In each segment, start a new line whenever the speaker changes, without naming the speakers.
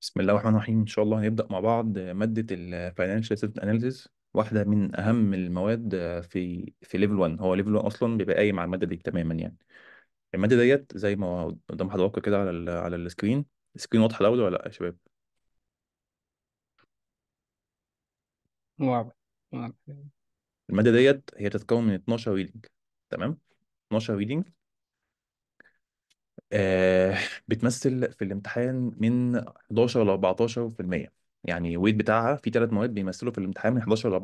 بسم الله الرحمن الرحيم إن شاء الله هنبدأ مع بعض مادة الفاينانشال ستيت اناليسيس واحدة من أهم المواد في في ليفل 1 هو ليفل 1 أصلا بيبقى قايم على المادة دي تماما يعني المادة ديت زي ما هو قدام حضراتكم كده على الـ على السكرين السكرين واضحة الأول ولا لأ يا شباب؟ واضح واضح المادة ديت هي تتكون من 12 ريدنج تمام 12 ريدنج آه، بتمثل في الامتحان من 11 ل 14% يعني الويت بتاعها في ثلاث مواد بيمثلوا في الامتحان من 11 ل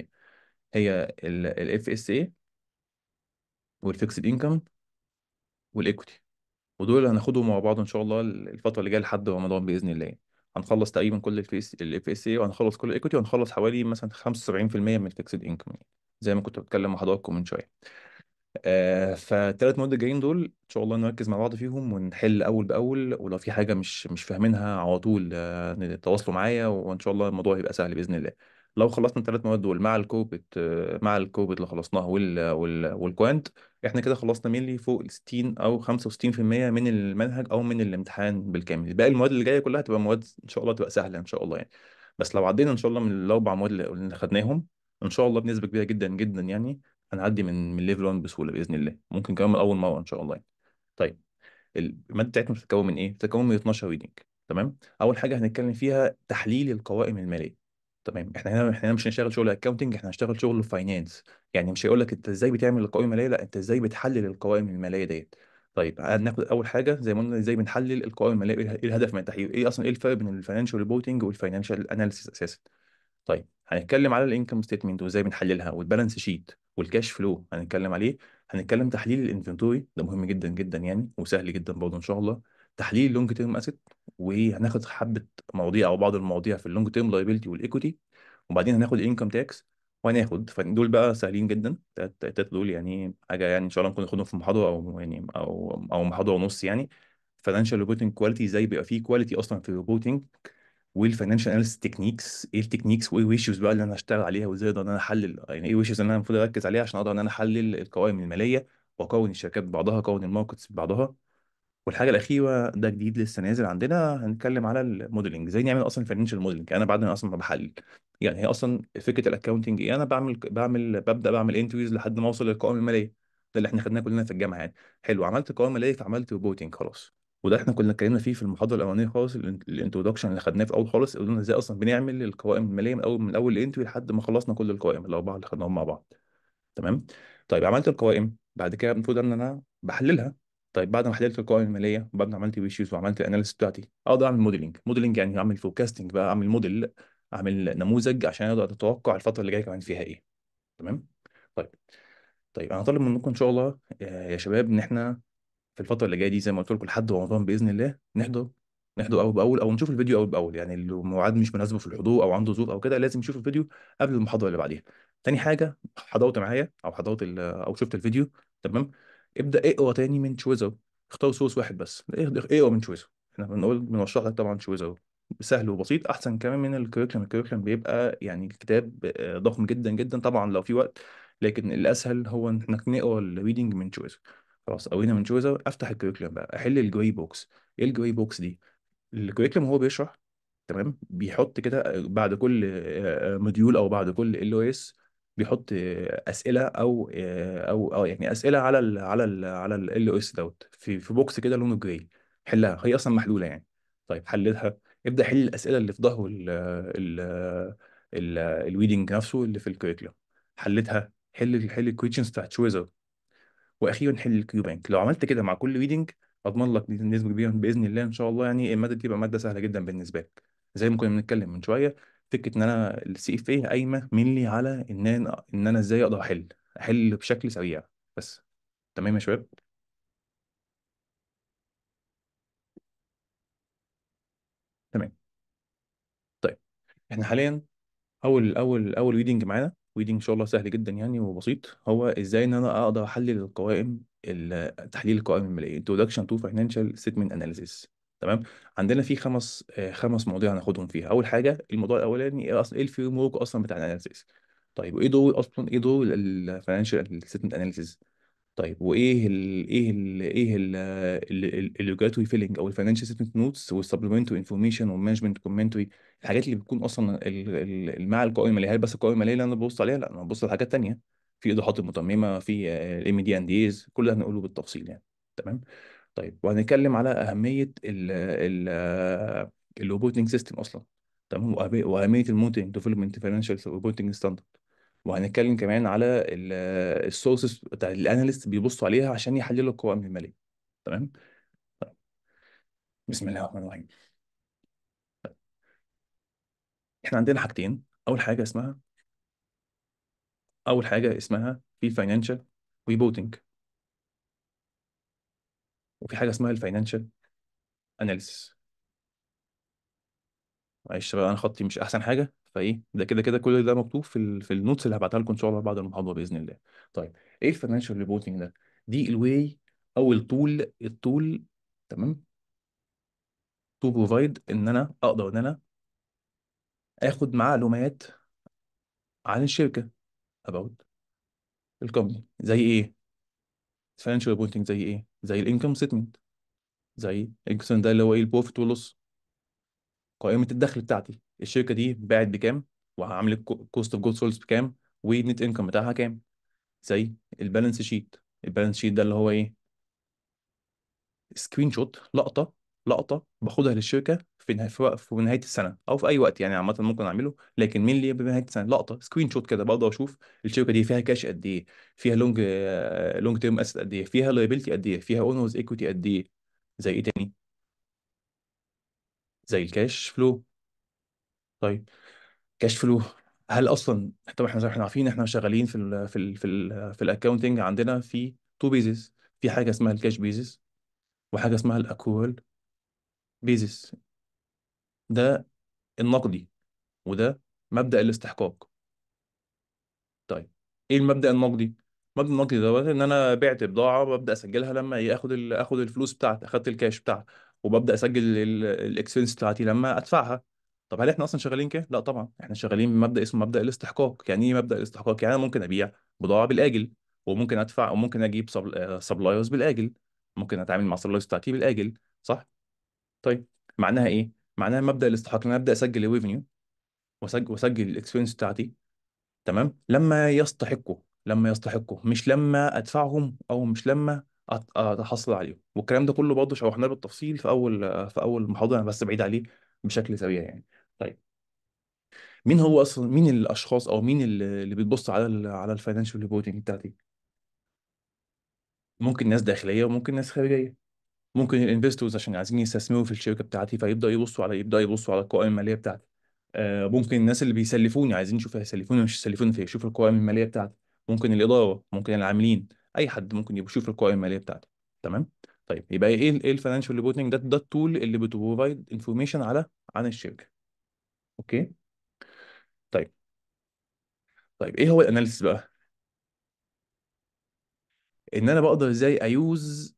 14% هي الاف اس اي والفيكسد انكم والايكوتي ودول اللي هناخدهم مع بعض ان شاء الله الفتره اللي جايه لحد رمضان باذن الله هنخلص تقريبا كل الاف اس اي وهنخلص كل الايكوتي وهنخلص حوالي مثلا 75% من الفيكسد يعني، انكم زي ما كنت بتكلم مع حضراتكم من شويه فالثلاث آه، فالتلات مواد الجايين دول ان شاء الله نركز مع بعض فيهم ونحل اول باول ولو في حاجه مش مش فاهمينها على طول آه، تواصلوا معايا وان شاء الله الموضوع هيبقى سهل باذن الله لو خلصنا الثلاث مواد دول مع الكوبت آه، مع الكوبت اللي خلصناها وال وال والكوانت احنا كده خلصنا مينلي فوق ال 60 او 65% من المنهج او من الامتحان بالكامل باقي المواد اللي جايه كلها تبقى مواد ان شاء الله تبقى سهله ان شاء الله يعني بس لو عدينا ان شاء الله من الاربع مواد اللي خدناهم ان شاء الله بنسبه كبيره جدا جدا يعني هنعدي من من ليفل 1 بسهوله باذن الله ممكن كمان من اول مره ان شاء الله يعني. طيب الماده بتاعتنا بتتكون من ايه؟ بتتكون من 12 ريدنج تمام؟ اول حاجه هنتكلم فيها تحليل القوائم الماليه تمام احنا هنا احنا هنا مش هنشتغل شغل اكونتنج احنا هنشتغل شغل فاينانس يعني مش هيقول لك انت ازاي بتعمل القوائم الماليه لا انت ازاي بتحلل القوائم الماليه ديت طيب هناخد اول حاجه زي ما قلنا ازاي بنحلل القوائم الماليه ايه الهدف من التحليل ايه اصلا ايه الفرق بين الفاينانشال ريبورتنج والفاينانشال اناليسيس اساسا طيب هنتكلم على الانكم ستيتمنت وازاي بنحللها والبالانس شيت والكاش فلو هنتكلم عليه هنتكلم تحليل الانفنتوري ده مهم جدا جدا يعني وسهل جدا برضه ان شاء الله تحليل اللونج تيرم اسيت وهناخد حبه مواضيع او بعض المواضيع في اللونج تيرم لايبيلتي والايكوتي وبعدين هناخد الانكم تاكس وهناخد فدول بقى سهلين جدا التلاتة دول يعني حاجه يعني ان شاء الله نكون ناخدهم في محاضره او يعني او او محاضره ونص يعني فاينانشال ريبورتنج كواليتي ازاي بيبقى فيه كواليتي اصلا في الريبورتنج والفاينانشال اناليست تكنيكس ايه التكنيكس وايه الويشوز بقى اللي انا هشتغل عليها وازاي اقدر ان انا احلل يعني ايه الويشوز اللي انا المفروض اركز عليها عشان اقدر ان انا احلل القوائم الماليه واكون الشركات ببعضها اكون الماركتس ببعضها والحاجه الاخيره ده جديد لسه نازل عندنا هنتكلم على الموديلنج ازاي نعمل اصلا فاينانشال موديلنج انا بعد ما اصلا ما بحلل يعني هي اصلا فكره الاكونتنج ايه انا بعمل بعمل ببدا بعمل انترفيوز لحد ما اوصل للقوائم الماليه ده اللي احنا خدناه كلنا في الجامعه يعني حلو عملت قوائم ماليه فعملت ريبورتنج خلاص وده احنا كنا اتكلمنا فيه في المحاضره الاولانيه خالص الانترودكشن اللي خدناه في الاول خالص قلنا ازاي اصلا بنعمل القوائم الماليه من اول من اول الانتري لحد ما خلصنا كل القوائم الاربعه اللي خدناهم مع بعض تمام طيب عملت القوائم بعد كده المفروض ان انا بحللها طيب بعد ما حللت القوائم الماليه وبعد ما عملت ويشيز وعملت الاناليسيس بتاعتي اقدر اعمل موديلنج موديلنج يعني اعمل فوركاستنج بقى اعمل موديل اعمل نموذج عشان اقدر اتوقع الفتره اللي جايه كمان فيها ايه تمام طيب طيب انا طالب منكم ان شاء الله آه، يا شباب ان احنا في الفترة اللي جاية دي زي ما قلت لكم لحد رمضان بإذن الله نحضر نحضر أول بأول أو نشوف الفيديو أول بأول يعني اللي موعد مش مناسبه في الحضور أو عنده ظروف أو كده لازم يشوف الفيديو قبل المحاضرة اللي بعديها. تاني حاجة حضرت معايا أو حضرت أو شفت الفيديو تمام ابدأ اقرا تاني من شويزر اختار سورس واحد بس اقرا من شويزر احنا بنقول بنرشح لك طبعا شويزر سهل وبسيط احسن كمان من الكريكلم الكريكلم بيبقى يعني كتاب آه، ضخم جدا جدا طبعا لو في وقت لكن الاسهل هو انك نقرا الريدنج من شويزر خلاص هنا من جوزر افتح الكريكولم بقى احل الجوي بوكس ايه الجوي بوكس دي الكريكولم هو بيشرح تمام بيحط كده بعد كل موديول او بعد كل ال او اس بيحط اسئله او او او يعني اسئله على الـ على الـ على ال او اس دوت في في بوكس كده لونه جراي حلها هي اصلا محلوله يعني طيب حلتها ابدا حل الاسئله اللي في ظهره الويدنج نفسه اللي في الكريكولم حلتها حل حل الكويتشنز بتاعت شويزر واخيرا حل الكيو بانك لو عملت كده مع كل ريدنج اضمن لك نسبه كبيره باذن الله ان شاء الله يعني إيه، الماده دي تبقى ماده سهله جدا بالنسبه لك زي ما كنا بنتكلم من شويه فكره ان انا السي اف اي قايمه مينلي على ان انا ان انا ازاي اقدر احل احل بشكل سريع بس تمام يا شباب تمام طيب احنا حاليا اول اول اول ريدنج معانا ودي ان شاء الله سهل جدا يعني وبسيط هو ازاي ان انا اقدر احلل القوائم تحليل القوائم الماليه introduction to financial statement analysis تمام عندنا في خمس آه، خمس مواضيع هناخدهم فيها اول حاجه الموضوع الاولاني ايه اصلا ايه الفريم ورك اصلا بتاع الاناليسيس طيب وايه دور اصلا ايه دور الفاينانشال ستيتمنت اناليسيس طيب وايه ال ايه ال ايه الجراتوي فيلينج او الفاينانشال ستمنت نوتس والسبلمنتري انفورميشن والمانجمنت كومنتري الحاجات اللي بتكون اصلا مع القوائم الماليه هل بس القوائم الماليه اللي انا ببص عليها لا انا ببص على حاجات ثانيه في ايضاحات المتممه في الام دي ان ديز كل ده هنقوله بالتفصيل يعني تمام طيب وهنتكلم على اهميه ال الريبورتنج سيستم اصلا تمام واهميه المونترنج ديفلوبمنت فاينانشال ريبورتنج ستاندرد وهنتكلم كمان على السورسز بتاع الاناليست بيبصوا عليها عشان يحللوا القوائم الماليه تمام بسم الله الرحمن الرحيم احنا عندنا حاجتين اول حاجه اسمها اول حاجه اسمها في فاينانشال ريبوتنج وفي حاجه اسمها الفاينانشال اناليسيس معلش بقى انا خطي مش احسن حاجه فايه ده كده كده كل ده مكتوب في في النوتس اللي هبعتها لكم ان شاء الله بعد المحاضره باذن الله طيب ايه الفاينانشال ريبورتنج ده دي الواي او الطول الطول تمام تو بروفايد ان انا اقدر ان انا اخد معلومات عن الشركه about الكومباني زي ايه الفاينانشال ريبورتنج زي ايه زي الانكم ستمنت زي الانكم ده اللي هو ايه البروفيت واللوس قائمه الدخل بتاعتي الشركه دي باعت بكام وهعمل الكوست اوف جود سولز بكام والنت انكم بتاعها كام زي البالانس شيت البالانس شيت ده اللي هو ايه سكرين شوت لقطه لقطه باخدها للشركه في نهايه في نهايه السنه او في اي وقت يعني عامه ممكن اعمله لكن مين اللي بنهايه السنه لقطه سكرين شوت كده بقدر اشوف الشركه دي فيها كاش قد ايه فيها لونج لونج تيرم اسيت قد ايه فيها لايبيلتي قد ايه فيها اونرز ايكويتي قد ايه زي ايه تاني زي الكاش فلو طيب كاش فلو هل اصلا طبعا احنا احنا عارفين احنا شغالين في الـ في الـ في الـ في الاكونتنج عندنا في تو بيزس في حاجه اسمها الكاش بيزس وحاجه اسمها الاكوال بيزس ده النقدي وده مبدا الاستحقاق طيب ايه المبدا النقدي مبدا النقدي دوت ان انا بعت بضاعه ببدا اسجلها لما اخد اخد الفلوس بتاعتي اخدت الكاش بتاعتي وببدا اسجل الاكسبنس بتاعتي لما ادفعها طب هل احنا اصلا شغالين كده؟ لا طبعا احنا شغالين بمبدا اسمه مبدا الاستحقاق، يعني ايه مبدا الاستحقاق؟ يعني انا ممكن ابيع بضاعه بالاجل وممكن ادفع وممكن اجيب سبلايرز بالاجل، ممكن اتعامل مع السبلايرز بتاعتي بالاجل، صح؟ طيب معناها ايه؟ معناها مبدا الاستحقاق ان انا ابدا اسجل الريفنيو واسجل واسجل الاكسبنس بتاعتي تمام؟ لما يستحقوا لما يستحقوا مش لما ادفعهم او مش لما اتحصل عليهم والكلام ده كله برضه شرحناه بالتفصيل في اول في اول محاضره انا بس بعيد عليه بشكل سريع يعني طيب مين هو اصلا مين الاشخاص او مين اللي بيتبص بتبص على الـ على الفاينانشال ريبورتنج بتاعتي ممكن ناس داخليه وممكن ناس خارجيه ممكن الانفستورز عشان عايزين يستثمروا في الشركه بتاعتي فيبدا يبصوا على يبدا يبصوا على القوائم الماليه بتاعتي آه، ممكن الناس اللي بيسلفوني عايزين يشوفوا هيسلفوني مش هيسلفوني فيشوفوا القوائم الماليه بتاعتي ممكن الاداره ممكن العاملين اي حد ممكن يبقى يشوف القوائم الماليه بتاعته تمام طيب يبقى ايه ايه الفاينانشال ريبورتنج ده ده التول اللي بتبروفايد انفورميشن على عن الشركه اوكي طيب طيب ايه هو الاناليسيس بقى ان انا بقدر ازاي ايوز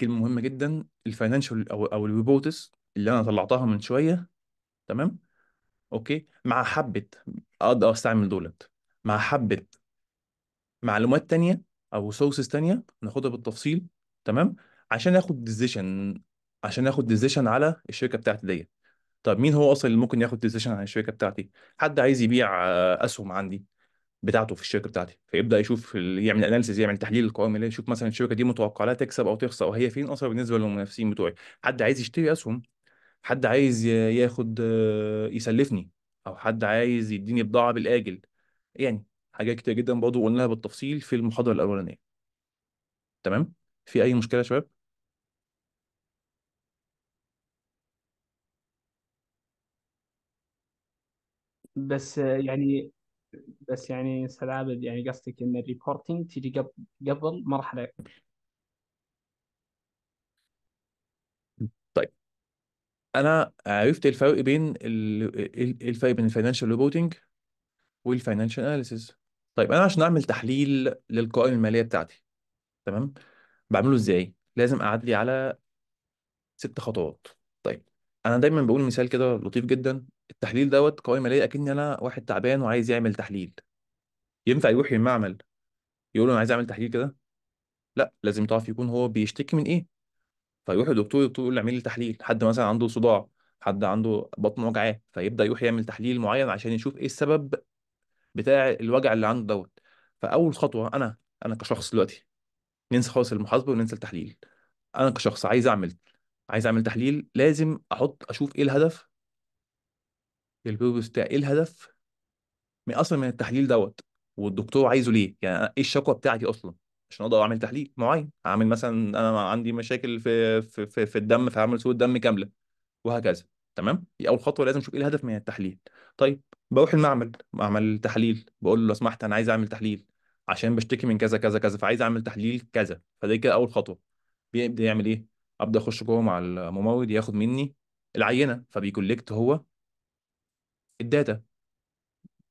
كلمه مهمه جدا الفاينانشال او او الريبورتس اللي انا طلعتها من شويه تمام اوكي مع حبه اقدر استعمل دولت مع حبه معلومات تانية او سورسز تانية ناخدها بالتفصيل تمام عشان اخد ديزيشن عشان اخد ديزيشن على الشركه بتاعتي ديت طب مين هو اصلا اللي ممكن ياخد ديزيشن على الشركه بتاعتي حد عايز يبيع اسهم عندي بتاعته في الشركه بتاعتي فيبدا يشوف يعمل اناليسيز يعمل تحليل القوائم اللي يشوف مثلا الشركه دي متوقع لها تكسب او تخسر او هي فين اصلا بالنسبه للمنافسين بتوعي حد عايز يشتري اسهم حد عايز ياخد يسلفني او حد عايز يديني بضاعه بالاجل يعني حاجات كتير جدا برضه قلناها بالتفصيل في المحاضرة الأولانية تمام في أي مشكلة يا شباب بس يعني بس يعني استاذ عابد يعني قصدك ان الريبورتنج تيجي قبل قبل مرحله طيب انا عرفت الفرق بين الفرق بين الفاينانشال ريبورتنج والفاينانشال اناليسيز طيب انا عشان اعمل تحليل للقوائم الماليه بتاعتي تمام بعمله ازاي لازم لي على ست خطوات طيب انا دايما بقول مثال كده لطيف جدا التحليل دوت قوائم ماليه اكن انا واحد تعبان وعايز يعمل تحليل ينفع يروح المعمل يقول له انا عايز اعمل تحليل كده لا لازم تعرف يكون هو بيشتكي من ايه فيروح الدكتور الدكتور يقول له اعمل لي تحليل حد مثلا عنده صداع حد عنده بطن وجعاه فيبدا يروح يعمل تحليل معين عشان يشوف ايه السبب بتاع الوجع اللي عنده دوت فاول خطوه انا انا كشخص دلوقتي ننسى خالص المحاسبه وننسى التحليل انا كشخص عايز اعمل عايز اعمل تحليل لازم احط اشوف ايه الهدف البيبس بتاعي ايه الهدف من اصلا من التحليل دوت والدكتور عايزه ليه يعني ايه الشكوى بتاعتي اصلا عشان اقدر اعمل تحليل معين اعمل مثلا انا عندي مشاكل في في في, في الدم فاعمل صوره دم كامله وهكذا تمام دي اول خطوه لازم اشوف ايه الهدف من التحليل طيب بروح المعمل معمل تحليل بقول له لو سمحت انا عايز اعمل تحليل عشان بشتكي من كذا كذا كذا فعايز اعمل تحليل كذا فدي كده اول خطوه بيبدا يعمل ايه ابدا اخش جوه مع الممول ياخد مني العينه فبيكولكت هو الداتا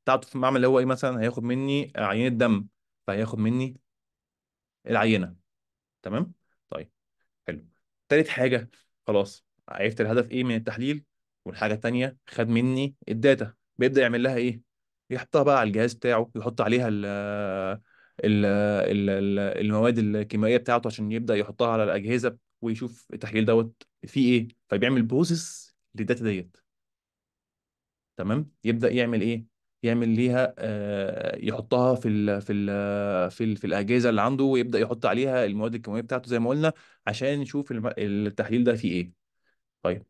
بتاعته في المعمل اللي هو ايه مثلا هياخد مني عينه دم فهياخد مني العينه تمام طيب حلو تالت حاجه خلاص عرفت الهدف ايه من التحليل والحاجه التانيه خد مني الداتا بيبدا يعمل لها ايه يحطها بقى على الجهاز بتاعه يحط عليها ال ال ال المواد الكيميائيه بتاعته عشان يبدا يحطها على الاجهزه ويشوف التحليل دوت فيه ايه فبيعمل بروسيس للداتا ديت تمام يبدا يعمل ايه يعمل ليها آه، يحطها في ال في ال في الـ في الاجهزه اللي عنده ويبدا يحط عليها المواد الكيماويه بتاعته زي ما قلنا عشان يشوف التحليل ده فيه ايه طيب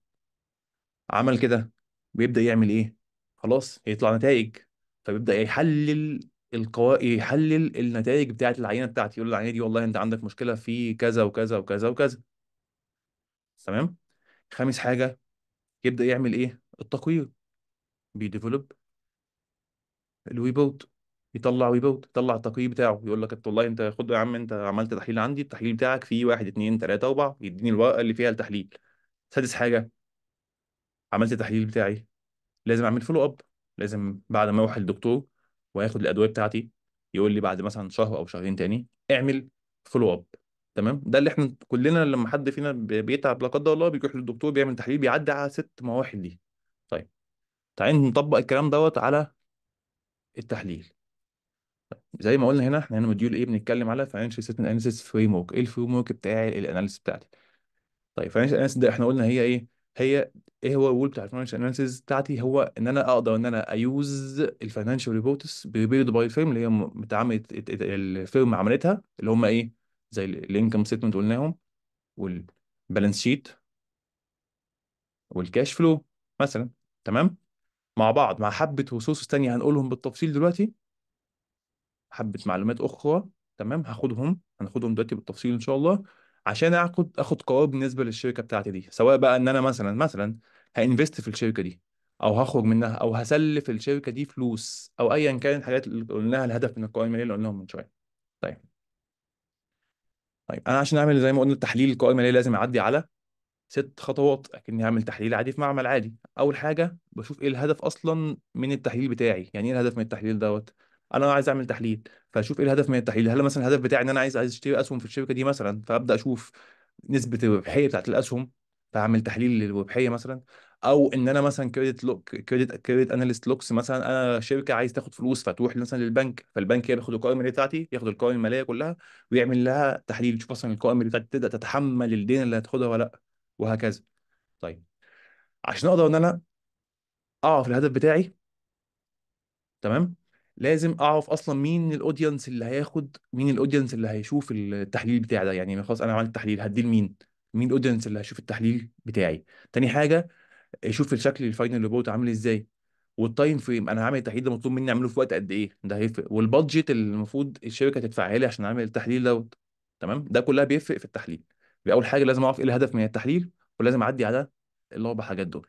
عمل كده بيبدا يعمل ايه خلاص هيطلع نتائج فبيبدا يحلل القوا... يحلل النتائج بتاعه العينه بتاعتي يقول العينه دي والله انت عندك مشكله في كذا وكذا وكذا وكذا تمام خامس حاجه يبدا يعمل ايه التقويم بيديفلوب الويبوت يطلع ويبوت يطلع التقييم بتاعه يقول لك انت والله انت خد يا عم انت عملت تحليل عندي التحليل بتاعك فيه واحد اتنين تلاته اربعه يديني الورقه اللي فيها التحليل سادس حاجه عملت التحليل بتاعي لازم اعمل فولو اب لازم بعد ما اروح للدكتور وياخد الادويه بتاعتي يقول لي بعد مثلا شهر او شهرين تاني اعمل فولو اب تمام ده اللي احنا كلنا لما حد فينا بيتعب لا قدر الله بيروح للدكتور بيعمل تحليل بيعدي على ست مراحل دي طيب تعالى نطبق الكلام دوت على التحليل زي ما قلنا هنا احنا هنا موديول ايه بنتكلم على فاينانشال ستيتمنت اناليسيس فريم ورك ايه الفريم ورك بتاع الاناليسيس بتاعتي طيب فاينانشال اناليسيس ده احنا قلنا هي ايه هي ايه هو الرول بتاع الفاينانشال اناليسيز بتاعتي هو ان انا اقدر ان انا ايوز الفاينانشال ريبورتس بريبيرد باي فيرم اللي هي اتعملت الفيرم عملتها اللي هم ايه زي الانكم ستمنت قلناهم والبالانس شيت والكاش فلو مثلا تمام مع بعض مع حبه وصوص ثانيه هنقولهم بالتفصيل دلوقتي حبه معلومات اخرى تمام هاخدهم هناخدهم دلوقتي بالتفصيل ان شاء الله عشان اخد اخد قرار بالنسبه للشركه بتاعتي دي سواء بقى ان انا مثلا مثلا هانفست في الشركه دي او هخرج منها او هسلف الشركه دي فلوس او ايا كان الحاجات اللي قلناها الهدف من القوائم الماليه اللي قلناهم من شويه طيب طيب انا عشان اعمل زي ما قلنا التحليل القوائم الماليه لازم اعدي على ست خطوات اكني هعمل تحليل عادي في معمل عادي اول حاجه بشوف ايه الهدف اصلا من التحليل بتاعي يعني ايه الهدف من التحليل دوت انا عايز اعمل تحليل فاشوف ايه الهدف من التحليل هل مثلا الهدف بتاعي ان انا عايز عايز اشتري اسهم في الشركه دي مثلا فابدا اشوف نسبه الربحيه بتاعت الاسهم فاعمل تحليل للربحيه مثلا او ان انا مثلا كريدت لوك كريدت كريدت اناليست لوكس مثلا انا شركه عايز تاخد فلوس فتروح مثلا للبنك فالبنك ياخد القوائم الماليه بتاعتي ياخد القوائم الماليه كلها ويعمل لها تحليل يشوف مثلا القوائم اللي بتاعتي تقدر تتحمل الدين اللي هتاخدها ولا لا وهكذا طيب عشان اقدر ان انا اعرف الهدف بتاعي تمام لازم اعرف اصلا مين الاودينس اللي هياخد مين الاودينس اللي هيشوف التحليل بتاعي ده يعني خلاص انا عملت تحليل هدي لمين مين الاودينس اللي هيشوف التحليل بتاعي تاني حاجه اشوف الشكل الفاينل ريبورت عامل ازاي والتايم فريم انا هعمل التحليل ده مطلوب مني اعمله في وقت قد ايه ده هيفرق والبادجت اللي المفروض الشركه تدفعها لي عشان اعمل التحليل دوت تمام ده كلها بيفرق في التحليل اول حاجه لازم اعرف ايه الهدف من التحليل ولازم اعدي على الاربع حاجات دول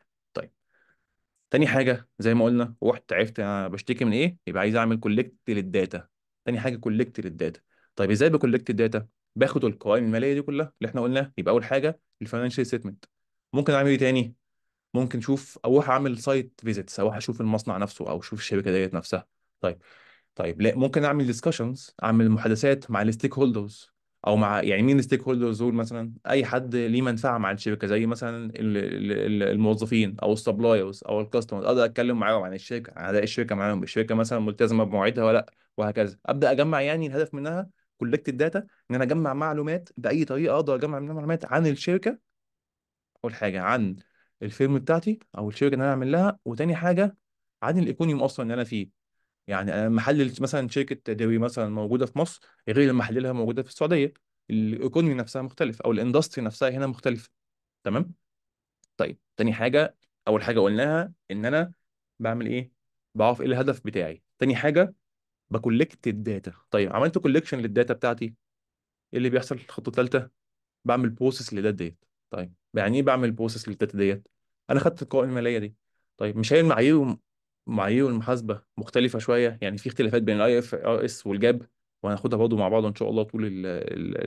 تاني حاجة زي ما قلنا رحت عرفت انا بشتكي من ايه يبقى عايز اعمل كولكت للداتا تاني حاجة كولكت للداتا طيب ازاي بكولكت الداتا باخد القوائم المالية دي كلها اللي احنا قلنا يبقى اول حاجة الفاينانشال ستمنت ممكن اعمل ايه تاني ممكن اشوف اروح اعمل سايت فيزيتس اروح اشوف المصنع نفسه او اشوف الشركة ديت نفسها طيب طيب لا ممكن اعمل ديسكشنز اعمل محادثات مع الستيك هولدرز او مع يعني مين الستيك هولدرز دول مثلا اي حد ليه منفعه مع الشركه زي مثلا الموظفين او السبلايرز او الكاستمرز اقدر اتكلم معاهم عن الشركه عن اداء الشركه معاهم الشركه مثلا ملتزمه بمواعيدها ولا لا وهكذا ابدا اجمع يعني الهدف منها كولكت الداتا ان انا اجمع معلومات باي طريقه اقدر اجمع منها معلومات عن الشركه اول حاجه عن الفيرم بتاعتي او الشركه اللي انا اعمل لها وتاني حاجه عن الايكونيوم اصلا اللي انا فيه يعني انا محلل مثلا شركه تداوي مثلا موجوده في مصر غير احللها موجوده في السعوديه الايكونومي نفسها مختلف او الاندستري نفسها هنا مختلفه تمام طيب تاني حاجه اول حاجه قلناها ان انا بعمل ايه بعرف ايه الهدف بتاعي تاني حاجه بكولكت الداتا طيب عملت كولكشن للداتا بتاعتي ايه اللي بيحصل الخطوه الثالثه بعمل بروسيس للداتا ديت طيب يعني ايه بعمل بروسيس للداتا ديت انا خدت القوائم الماليه دي طيب مش هي المعايير معايير المحاسبه مختلفه شويه يعني في اختلافات بين الاي اف ار اس والجاب وهناخدها برضه مع بعض ان شاء الله طول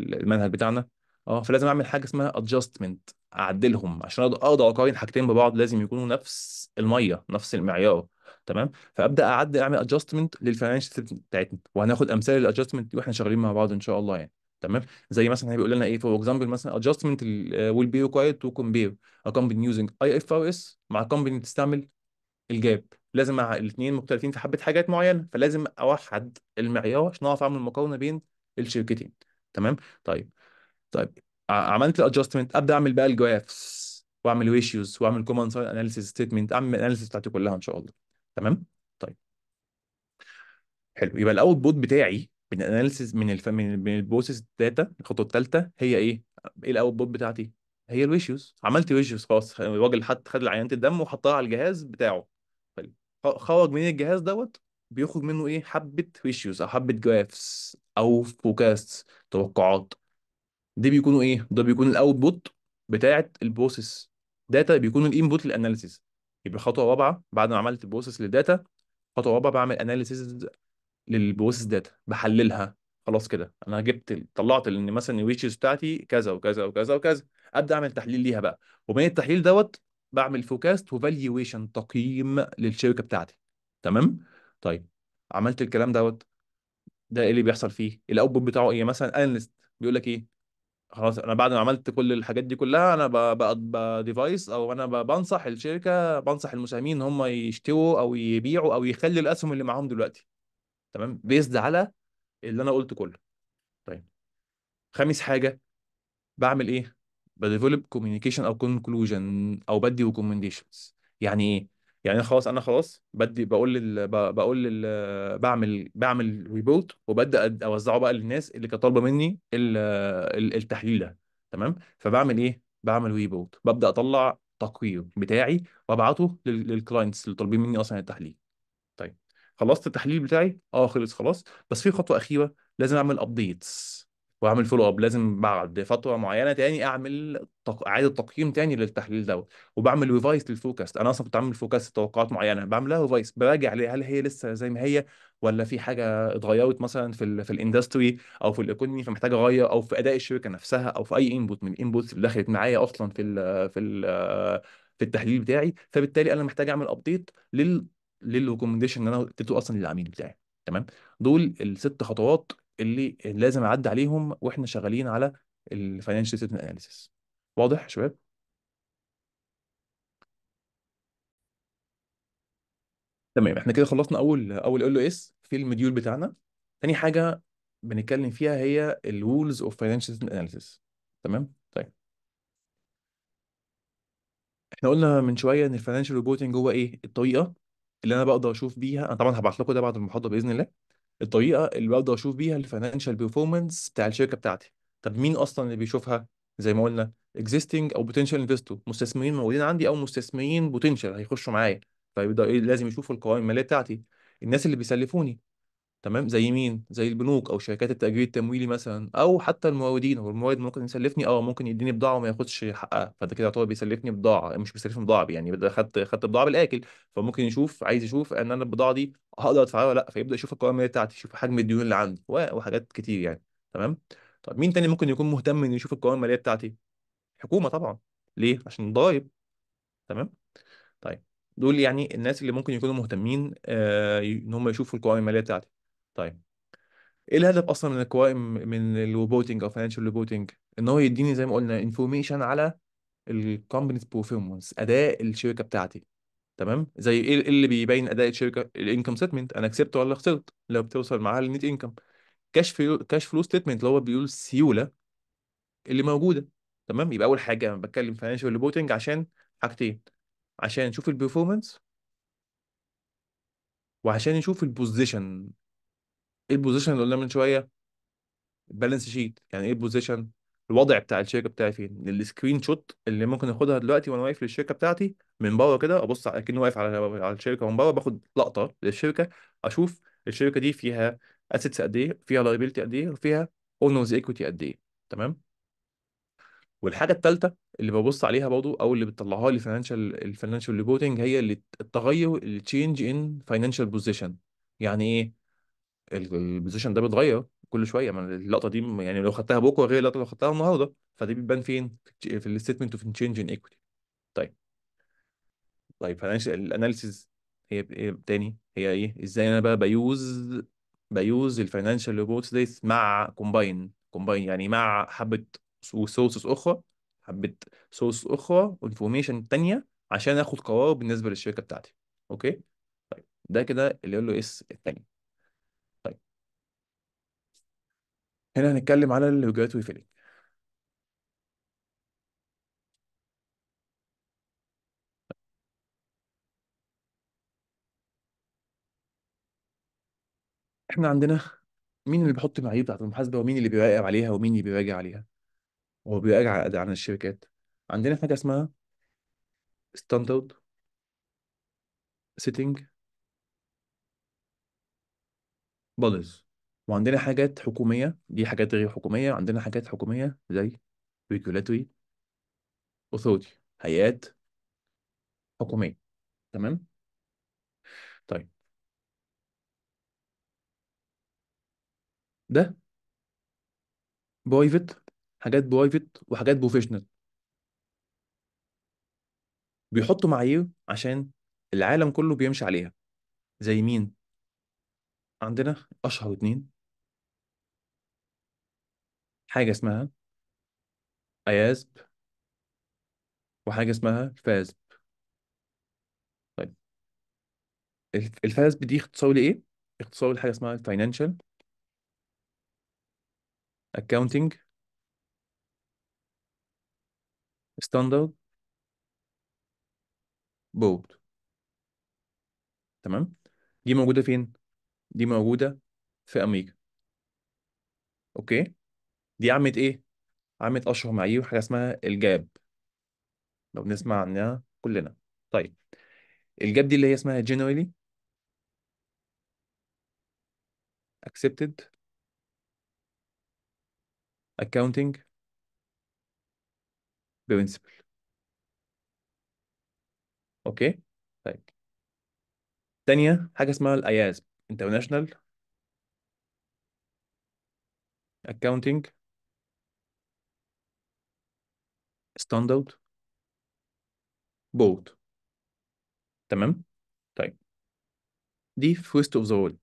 المنهج بتاعنا اه فلازم اعمل حاجه اسمها ادجستمنت اعدلهم عشان اقدر اقارن حاجتين ببعض لازم يكونوا نفس الميه نفس المعيار تمام فابدا اعدل اعمل ادجستمنت للفاينانشال بتاعتنا وهناخد امثله للادجستمنت دي واحنا شغالين مع بعض ان شاء الله يعني تمام زي مثلا بيقول لنا ايه فور اكزامبل مثلا ادجستمنت ويل بي ريكوايرد تو كومبير ا كومباني يوزنج اي اف ار اس مع كومباني بتستعمل الجاب لازم الاثنين مختلفين في حبه حاجات معينه فلازم اوحد المعيار عشان اعرف اعمل مقارنه بين الشركتين تمام طيب طيب عملت الادجستمنت ابدا اعمل بقى الجرافس واعمل ريشيوز واعمل كومن ساين اناليسيس ستيتمنت اعمل الاناليسيس بتاعتي كلها ان شاء الله تمام طيب حلو يبقى الاوتبوت بتاعي من الاناليسيس من الف... من البروسيس داتا الخطوه الثالثه هي ايه؟ ايه الاوتبوت بتاعتي؟ هي الويشيوز عملت ويشيوز خلاص الراجل حط خد العينات الدم وحطها على الجهاز بتاعه خرج من الجهاز دوت بيخرج منه ايه حبه ريشيوز او حبه جرافس او فوكاست توقعات دي بيكونوا ايه ده بيكون الاوتبوت بتاعه البروسيس داتا بيكون الانبوت للاناليسيز يبقى خطوه رابعه بعد ما عملت البروسيس للداتا خطوه رابعه بعمل اناليسيز للبروسيس داتا بحللها خلاص كده انا جبت طلعت ان مثلا الويتشز بتاعتي كذا وكذا وكذا وكذا ابدا اعمل تحليل ليها بقى وبين التحليل دوت بعمل فوكاست وفاليويشن تقييم للشركه بتاعتي تمام طيب عملت الكلام دوت ده ايه اللي بيحصل فيه الاوتبوت بتاعه ايه مثلا انالست بيقول لك ايه خلاص انا بعد ما عملت كل الحاجات دي كلها انا بديفايس او انا بنصح الشركه بنصح المساهمين ان هم يشتروا او يبيعوا او يخلوا الاسهم اللي معاهم دلوقتي تمام بيزد على اللي انا قلته كله طيب خامس حاجه بعمل ايه بديفلوب كوميونيكيشن او كونكلوجن او بدي ريكومنديشنز يعني ايه يعني خلاص انا خلاص بدي بقول لل... بقول لل... بعمل بعمل ريبورت وببدا اوزعه بقى للناس اللي كانت طالبه مني ال... التحليل ده تمام فبعمل ايه بعمل ريبورت ببدا اطلع تقرير بتاعي وابعته لل... للكلاينتس اللي طالبين مني اصلا التحليل طيب خلصت التحليل بتاعي اه خلص خلاص بس في خطوه اخيره لازم اعمل ابديتس واعمل فولو اب لازم بعد فتره معينه تاني اعمل تق... اعاده تقييم تاني للتحليل دوت وبعمل ريفايس للفوكاست انا اصلا كنت عامل فوكاست توقعات معينه بعملها ريفايس براجع هل هي لسه زي ما هي ولا في حاجه اتغيرت مثلا في ال في الاندستري او في الايكونومي فمحتاج اغير او في اداء الشركه نفسها او في اي انبوت من الانبوتس اللي دخلت معايا اصلا في ال في ال في التحليل بتاعي فبالتالي انا محتاج اعمل ابديت لل للريكومنديشن اللي انا اديته اصلا للعميل بتاعي تمام دول الست خطوات اللي لازم اعدي عليهم واحنا شغالين على الفاينانشال ستيتمنت اناليسيس واضح يا شباب تمام احنا كده خلصنا اول اول ال اس في المديول بتاعنا تاني حاجه بنتكلم فيها هي الرولز اوف فاينانشال ستيتمنت اناليسيس تمام طيب احنا قلنا من شويه ان الفاينانشال ريبورتنج هو ايه الطريقه اللي انا بقدر اشوف بيها انا طبعا هبعت لكم ده بعد المحاضره باذن الله الطريقه اللي ببدا اشوف بيها الفاينانشال بيرفورمانس بتاع الشركه بتاعتي طب مين اصلا اللي بيشوفها زي ما قلنا اكزيستنج او بوتنشال انفستور مستثمرين موجودين عندي او مستثمرين بوتنشال هيخشوا معايا فيبدا إيه؟ لازم يشوفوا القوائم الماليه بتاعتي الناس اللي بيسلفوني تمام زي مين؟ زي البنوك أو شركات التأجير التمويلي مثلًا أو حتى الموردين، هو المورد ممكن يسلفني آه، ممكن يديني بضاعة وما ياخدش حقها، فده كده يعتبر بيسلفني بضاعة مش بيسلفني بضاعة يعني خدت خدت بضاعة بالآكل، فممكن يشوف عايز يشوف إن أنا البضاعة دي هقدر أدفعها ولا لأ، فيبدأ يشوف القوائم المالية بتاعتي، يشوف حجم الديون اللي عندي وحاجات كتير يعني تمام. طب مين تاني ممكن يكون مهتم إنه يشوف القوائم المالية بتاعتي؟ الحكومة طبعًا، ليه؟ عشان الضرايب تمام. طيب دول يعني الناس اللي ممكن يكونوا مهتمين آه، إن هم يشوفوا القوائم المالية بتاعتي. طيب ايه الهدف اصلا من القوائم من الريبورتنج او فاينانشال ريبورتنج ان هو يديني زي ما قلنا انفورميشن على الكومبانيز بيرفورمانس اداء الشركه بتاعتي تمام زي ايه, إيه اللي بيبين اداء الشركه الانكم ستمنت انا كسبت ولا خسرت لو بتوصل معاها للنت انكم كاش فلو كاش فلو ستمنت اللي هو بيقول السيوله اللي موجوده تمام يبقى اول حاجه انا بتكلم فاينانشال ريبورتنج عشان حاجتين عشان نشوف البرفورمانس وعشان نشوف البوزيشن ايه البوزيشن اللي قلناه من شويه البالانس شيت يعني ايه البوزيشن الوضع بتاع الشركه بتاعي فين السكرين شوت اللي ممكن اخدها دلوقتي وانا واقف للشركه بتاعتي من بره كده ابص اكنه واقف على على الشركه من بره باخد لقطه للشركه اشوف الشركه دي فيها اسيتس قد ايه فيها لايبيلتي قد ايه وفيها اونرز ايكويتي قد ايه تمام والحاجه الثالثه اللي ببص عليها برضو او اللي بتطلعها لي فاينانشال الفاينانشال ريبورتنج هي اللي التغير التشينج ان فاينانشال بوزيشن يعني ايه البوزيشن ده بيتغير كل شويه اللقطه دي يعني لو خدتها بكره غير اللقطه لو خدتها النهارده فدي بتبان فين في الستمنت اوف تشينج ان ايكوتي طيب طيب الاناليسيز هي تاني هي ايه ازاي انا بقى بيوز بيوز الفاينانشال ريبورتس ديت مع كومباين كومباين يعني مع حبه سورسز اخرى حبه سورس اخرى وانفورميشن تانية عشان اخد قرار بالنسبه للشركه بتاعتي اوكي طيب ده كده اللي يقول له اس الثاني هنا هنتكلم على الوجهات ويفيلينج احنا عندنا مين اللي بيحط المعايير بتاعت المحاسبه ومين اللي بيراقب عليها ومين اللي بيراجع عليها وهو بيراجع عن الشركات عندنا حاجه اسمها ستاندرد سيتنج بوليس وعندنا حاجات حكومية دي حاجات غير حكومية عندنا حاجات حكومية زي regulatory authority هيئات حكومية تمام طيب ده برايفت حاجات برايفت وحاجات بروفيشنال بيحطوا معايير عشان العالم كله بيمشي عليها زي مين عندنا اشهر اتنين حاجه اسمها ايازب وحاجه اسمها فازب طيب الفازب دي اختصار لايه اختصار لحاجه اسمها financial accounting ستاندرد board تمام دي موجوده فين دي موجوده في امريكا اوكي دي عمة ايه؟ عمة اشهر معيوب حاجة اسمها الجاب لو بنسمع عنها كلنا طيب الجاب دي اللي هي اسمها generally accepted accounting principle اوكي طيب تانية حاجة اسمها الاياسب international accounting ستاند اوت بوت تمام طيب دي في ويست اوف ذا وورلد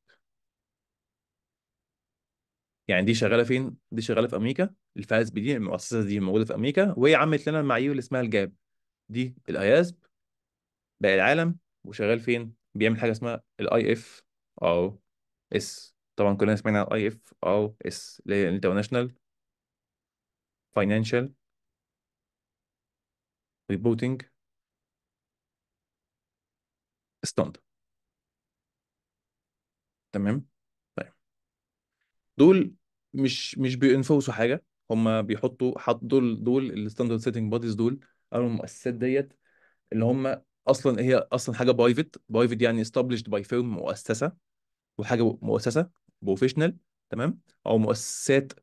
يعني دي شغاله فين دي شغاله في امريكا الفاز دي المؤسسه دي موجوده في امريكا وهي عملت لنا المعايير اللي اسمها الجاب دي الايازب باقي العالم وشغال فين بيعمل حاجه اسمها الاي اف او اس طبعا كلنا سمعنا الاي اف او اس اللي هي الانترناشونال فاينانشال ريبوتنج ستاند تمام طيب دول مش مش بينفوسوا حاجه هم بيحطوا حط دول دول الستاندرد سيتنج بوديز دول او المؤسسات ديت اللي هم اصلا هي اصلا حاجه برايفت برايفت يعني استابليشد باي فيرم مؤسسه وحاجه مؤسسه بروفيشنال تمام او مؤسسات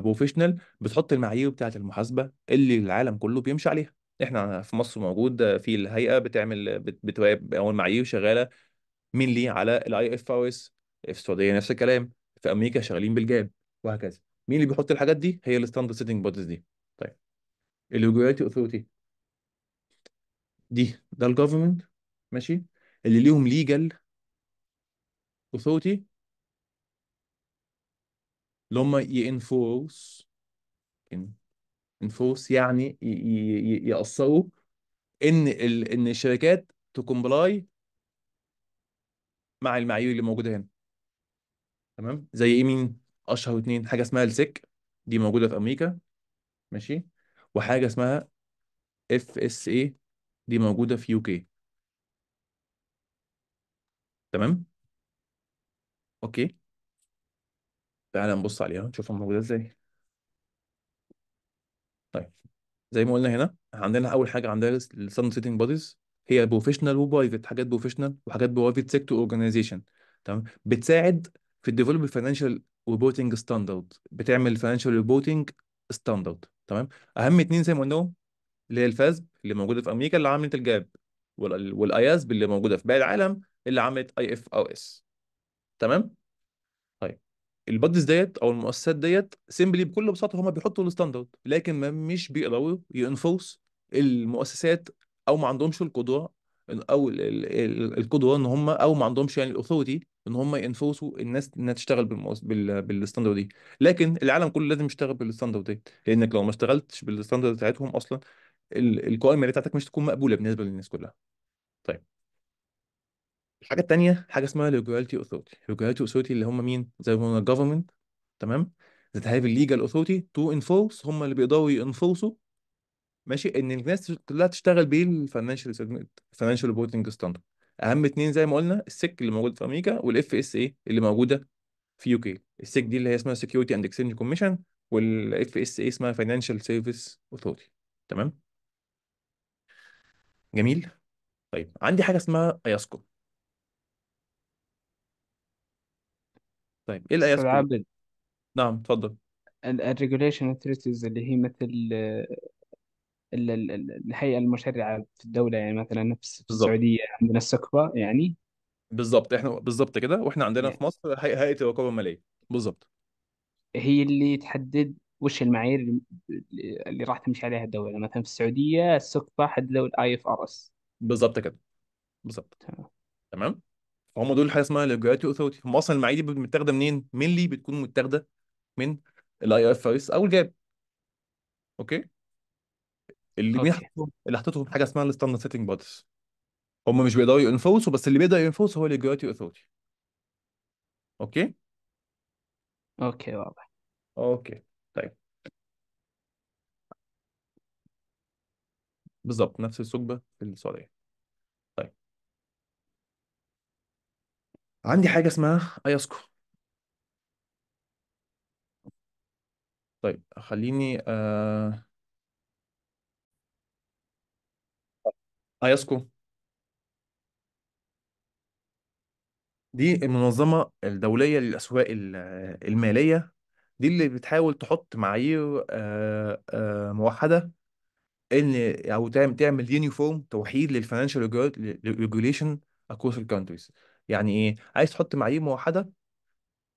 بروفيشنال آه، بتحط المعايير بتاعه المحاسبه اللي العالم كله بيمشي عليها احنا في مصر موجود في الهيئه بتعمل بتواب اول ما عيو شغاله مينلي على الاي اف او اس في السعوديه نفس الكلام في امريكا شغالين بالجاب وهكذا مين اللي بيحط الحاجات دي هي الستاندرد سيتنج بوديز دي طيب الريجوليتي اوثورتي دي ده الجوفرمنت ماشي اللي ليهم ليجل اوثورتي اللي هم ينفورس انفوس يعني يقصوا ان ال... ان الشركات تكمبلاي مع المعايير اللي موجوده هنا تمام زي ايه مين اشهر اتنين حاجه اسمها السك دي موجوده في امريكا ماشي وحاجه اسمها اف اس اي دي موجوده في يو كي تمام اوكي تعال نبص عليها نشوفها موجوده ازاي زي ما قلنا هنا عندنا اول حاجه عندنا السن سيتنج بوديز هي بروفيشنال وبرايفت حاجات بروفيشنال وحاجات برايفت سيكتور اورجانيزيشن تمام بتساعد في الديفلوب الفاينانشال ريبورتنج ستاندرد بتعمل فاينانشال ريبورتنج ستاندرد تمام اهم اثنين زي ما قلنا اللي هي الفازب اللي موجوده في امريكا اللي عملت الجاب والايازب اللي موجوده في باقي العالم اللي عملت اي اف او اس تمام البادز ديت او المؤسسات ديت سيمبلي بكل بساطه هم بيحطوا الستاندرد لكن ما مش بيقدروا ينفوس المؤسسات او ما عندهمش القدره او القدره ان هم او ما عندهمش يعني الاثوريتي ان هم ينفوسوا الناس انها تشتغل بالستاندرد دي لكن العالم كله لازم يشتغل بالستاندرد دي لانك لو ما اشتغلتش بالستاندرد بتاعتهم اصلا القوائم بتاعتك مش تكون مقبوله بالنسبه للناس كلها طيب الحاجه التانيه حاجه اسمها لوجواليتي اوثورتي لوجواليتي اوثورتي اللي هم مين زي ما قلنا الجفرمنت تمام ذات هاف الليجال اوثورتي تو انفورس هم اللي بيقدروا ينفورسوا ماشي ان الناس كلها تشتغل بيه الفاينانشال فاينانشال ريبورتنج ستاندرد اهم اثنين زي ما قلنا السك اللي موجود في امريكا والاف اس اي اللي موجوده في يو كي السك دي اللي هي اسمها سكيورتي اند اكسنج كوميشن والاف اس اي اسمها فاينانشال سيرفيس اوثورتي تمام جميل طيب عندي حاجه اسمها اياسكو طيب ايه اس بي كلها نعم تفضل الريجوليشن اوثوريتيز اللي هي مثل الهيئة المشرعة في الدولة يعني مثلا نفس في بالظبط السعودية عندنا السكبة يعني بالظبط احنا بالظبط كده واحنا عندنا في يعني مصر هيئة الرقابة المالية بالظبط هي اللي تحدد وش المعايير اللي اللي راح تمشي عليها الدولة يعني مثلا في السعودية السكبة حددوا الاي اف ار اس بالظبط كده بالظبط تمام تمام هم دول حاجه اسمها الاجراءات اوثورتي هم اصلا المعايير دي متاخده منين؟ اللي بتكون متاخده من الاي اف اس او الجاب اوكي؟ اللي مين اوكي اللي حطتهم حاجه اسمها الستاندرد سيتنج بودز هم مش بيقدروا ينفوسوا بس اللي بيقدر ينفوس هو الاجراءات اوثورتي اوكي؟ اوكي واضح اوكي طيب بالظبط نفس الثقبه في السعوديه عندي حاجة اسمها ايسكو طيب خليني آه... اياسكو دي المنظمة الدولية للأسواق المالية دي اللي بتحاول تحط معايير آه، آه، موحدة ان او تعمل تعمل يونيفورم توحيد للفاينانشال ريجوليشن اكروس الكونتريز يعني ايه عايز تحط معايير موحده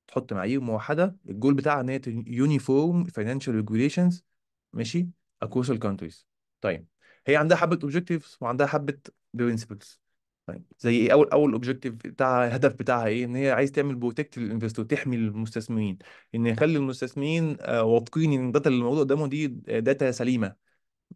تحط معايير موحده الجول بتاعها ان هي يونيفورم فاينانشال ريجوليشنز ماشي اكروس الكونتريز طيب هي عندها حبه اوبجكتيفز وعندها حبه برنسبلز طيب زي ايه اول اول اوبجكتيف بتاعها الهدف بتاعها ايه ان هي عايز تعمل بروتكت للانفستور تحمي المستثمرين ان يخلي المستثمرين آه، واثقين ان الداتا اللي موجوده قدامهم دي داتا آه، سليمه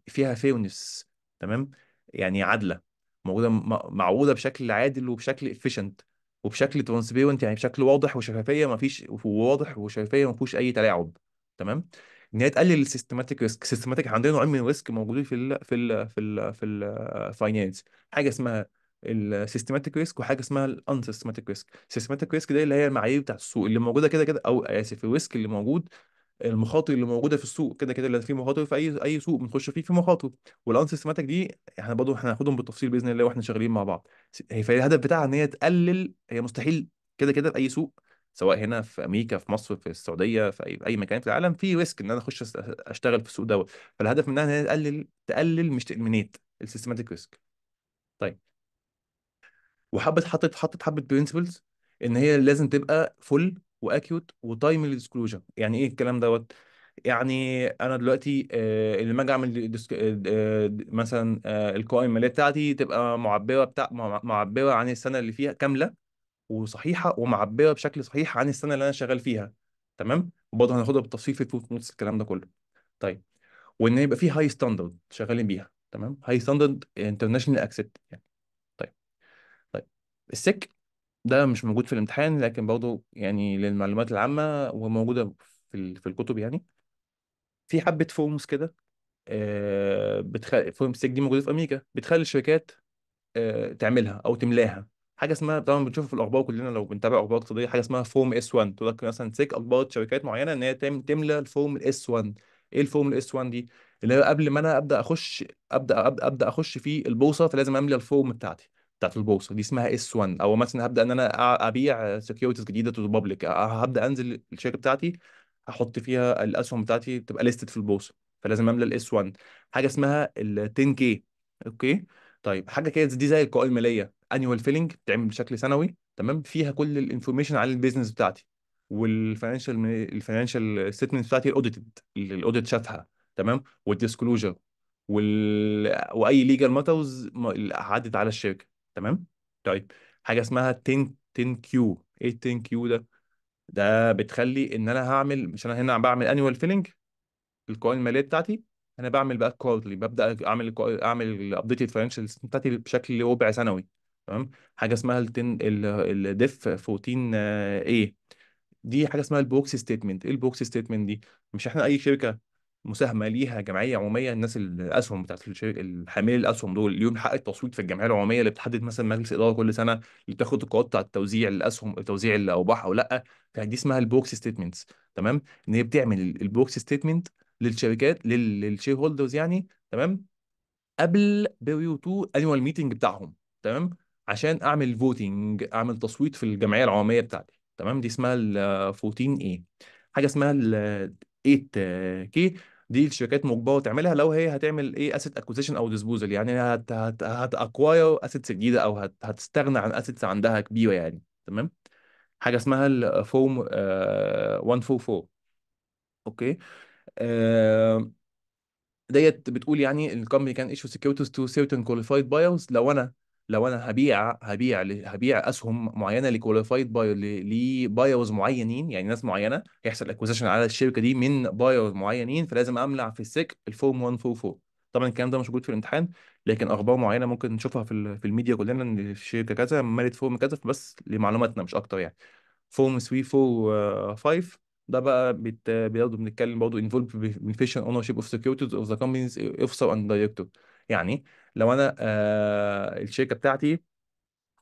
فيها فيرنس تمام يعني عادله موجوده معقوده بشكل عادل وبشكل افيشنت وبشكل ترانسبيرنت يعني بشكل واضح وشفافيه ما فيش واضح وشفافيه ما فيهوش اي تلاعب تمام ان هي تقلل السيستماتيك ريسك السيستماتيك عندنا نوعين من الريسك موجودين في الـ في الـ في الـ في الفاينانس حاجه اسمها السيستماتيك ريسك وحاجه اسمها الان سيستماتيك ريسك السيستماتيك ريسك ده اللي هي المعايير بتاعت السوق اللي موجوده كده كده او اسف الريسك اللي موجود المخاطر اللي موجوده في السوق كده كده اللي في مخاطر في اي اي سوق بنخش فيه في مخاطر والان سيستماتيك دي احنا برضه احنا هناخدهم بالتفصيل باذن الله واحنا شغالين مع بعض هي فالهدف بتاعها ان هي تقلل هي مستحيل كده كده في اي سوق سواء هنا في امريكا في مصر في السعوديه في اي مكان في العالم في ريسك ان انا اخش اشتغل في السوق دوت فالهدف منها ان هي تقلل تقلل مش تمنيت السيستماتيك ريسك طيب وحبت حطت حطت حبه برنسبلز ان هي لازم تبقى فل واكيوت وتايم ديسكلوجن يعني ايه الكلام دوت يعني انا دلوقتي آه لما اجي اعمل آه،, آه مثلا آه القوائم الماليه بتاعتي تبقى معبره بتاع معبره عن السنه اللي فيها كامله وصحيحه ومعبره بشكل صحيح عن السنه اللي انا شغال فيها تمام وبرضه هناخدها بالتفصيل في الفوت نوتس الكلام ده كله طيب وان يبقى في هاي ستاندرد شغالين بيها تمام هاي ستاندرد انترناشونال اكسبت يعني طيب طيب السك ده مش موجود في الامتحان لكن برضه يعني للمعلومات العامة وموجودة في في الكتب يعني في حبة فورمز كده آه، فورمز فورم دي موجودة في أمريكا بتخلي الشركات آه، تعملها أو تملاها حاجة اسمها طبعا بنشوفها في الأخبار كلنا لو بنتابع أخبار اقتصادية حاجة اسمها فورم اس 1 تقول لك مثلا سيك أخبار شركات معينة إن هي تعمل- تملى الفورم الاس 1 إيه الفورم الاس 1 دي؟ اللي هو قبل ما أنا أبدأ أخش أبدأ أبدأ, أبدأ أخش في البورصة فلازم أملى الفورم بتاعتي بتاعت البورصه دي اسمها اس 1 او مثلا هبدا ان انا ابيع سكيورتيز جديده تو بابليك هبدا انزل الشركه بتاعتي احط فيها الاسهم بتاعتي تبقى ليستد في البورصه فلازم املى الاس 1 حاجه اسمها ال 10 كي اوكي طيب حاجه كده دي زي القوائم الماليه انيوال فيلنج بتتعمل بشكل سنوي تمام فيها كل الانفورميشن عن البيزنس بتاعتي والفاينانشال الفاينانشال ستمنت بتاعتي الاوديتد اللي الاوديت شافها تمام والديسكلوجر وال... واي ليجال ماترز عدت على الشركه تمام طيب حاجه اسمها 10 10 كيو ايه 10 كيو ده ده بتخلي ان انا هعمل مش انا هنا بعمل انيوال فيلنج القوائم الماليه بتاعتي انا بعمل بقى كوارتلي ببدا اعمل اعمل الابديتد فاينانشال بتاعتي بشكل ربع سنوي تمام حاجه اسمها الديف 14 ايه دي حاجه اسمها البوكس ستيتمنت ايه البوكس ستيتمنت دي مش احنا اي شركه مساهمه ليها جمعيه عموميه الناس الاسهم بتاعت الحاملين الاسهم دول ليهم حق التصويت في الجمعيه العموميه اللي بتحدد مثلا مجلس اداره كل سنه اللي بتاخد القرارات بتاعت توزيع الاسهم توزيع الارباح او لا فدي اسمها البوكس ستيتمنتس تمام ان هي بتعمل البوكس ستيتمنت للشركات للشير هولدرز يعني تمام قبل بيريو 2 انوال ميتنج بتاعهم تمام عشان اعمل فوتنج اعمل تصويت في الجمعيه العموميه بتاعتي تمام دي اسمها ال 14 اي حاجه اسمها ال 8 كي دي الشركات مجبره تعملها لو هي هتعمل ايه اسيت اكوزيشن او ديسبوزل يعني هت هت هتاكواير اسيتس جديده او هت هتستغنى عن اسيتس عندها كبيره يعني تمام حاجه اسمها الفورم 144 آه، اوكي آه ديت بتقول يعني الكومباني كان ايشو سكيورتيز تو سيرتن كواليفايد بايرز لو انا لو انا هبيع هبيع هبيع اسهم معينه لكواليفايد باير لبايرز معينين يعني ناس معينه هيحصل اكوزيشن على الشركه دي من بايرز معينين فلازم املع في السك الفورم 144 طبعا الكلام ده مش موجود في الامتحان لكن اخبار معينه ممكن نشوفها في في الميديا كلنا ان الشركه كذا مالت فورم كذا بس لمعلوماتنا مش اكتر يعني فورم 345 آه، ده بقى بت... برضه بنتكلم برضه بنفيشن اونر شيب اوف سكيورتيز اوف ذا company's officer اند دايركتور يعني لو انا آه، الشركه بتاعتي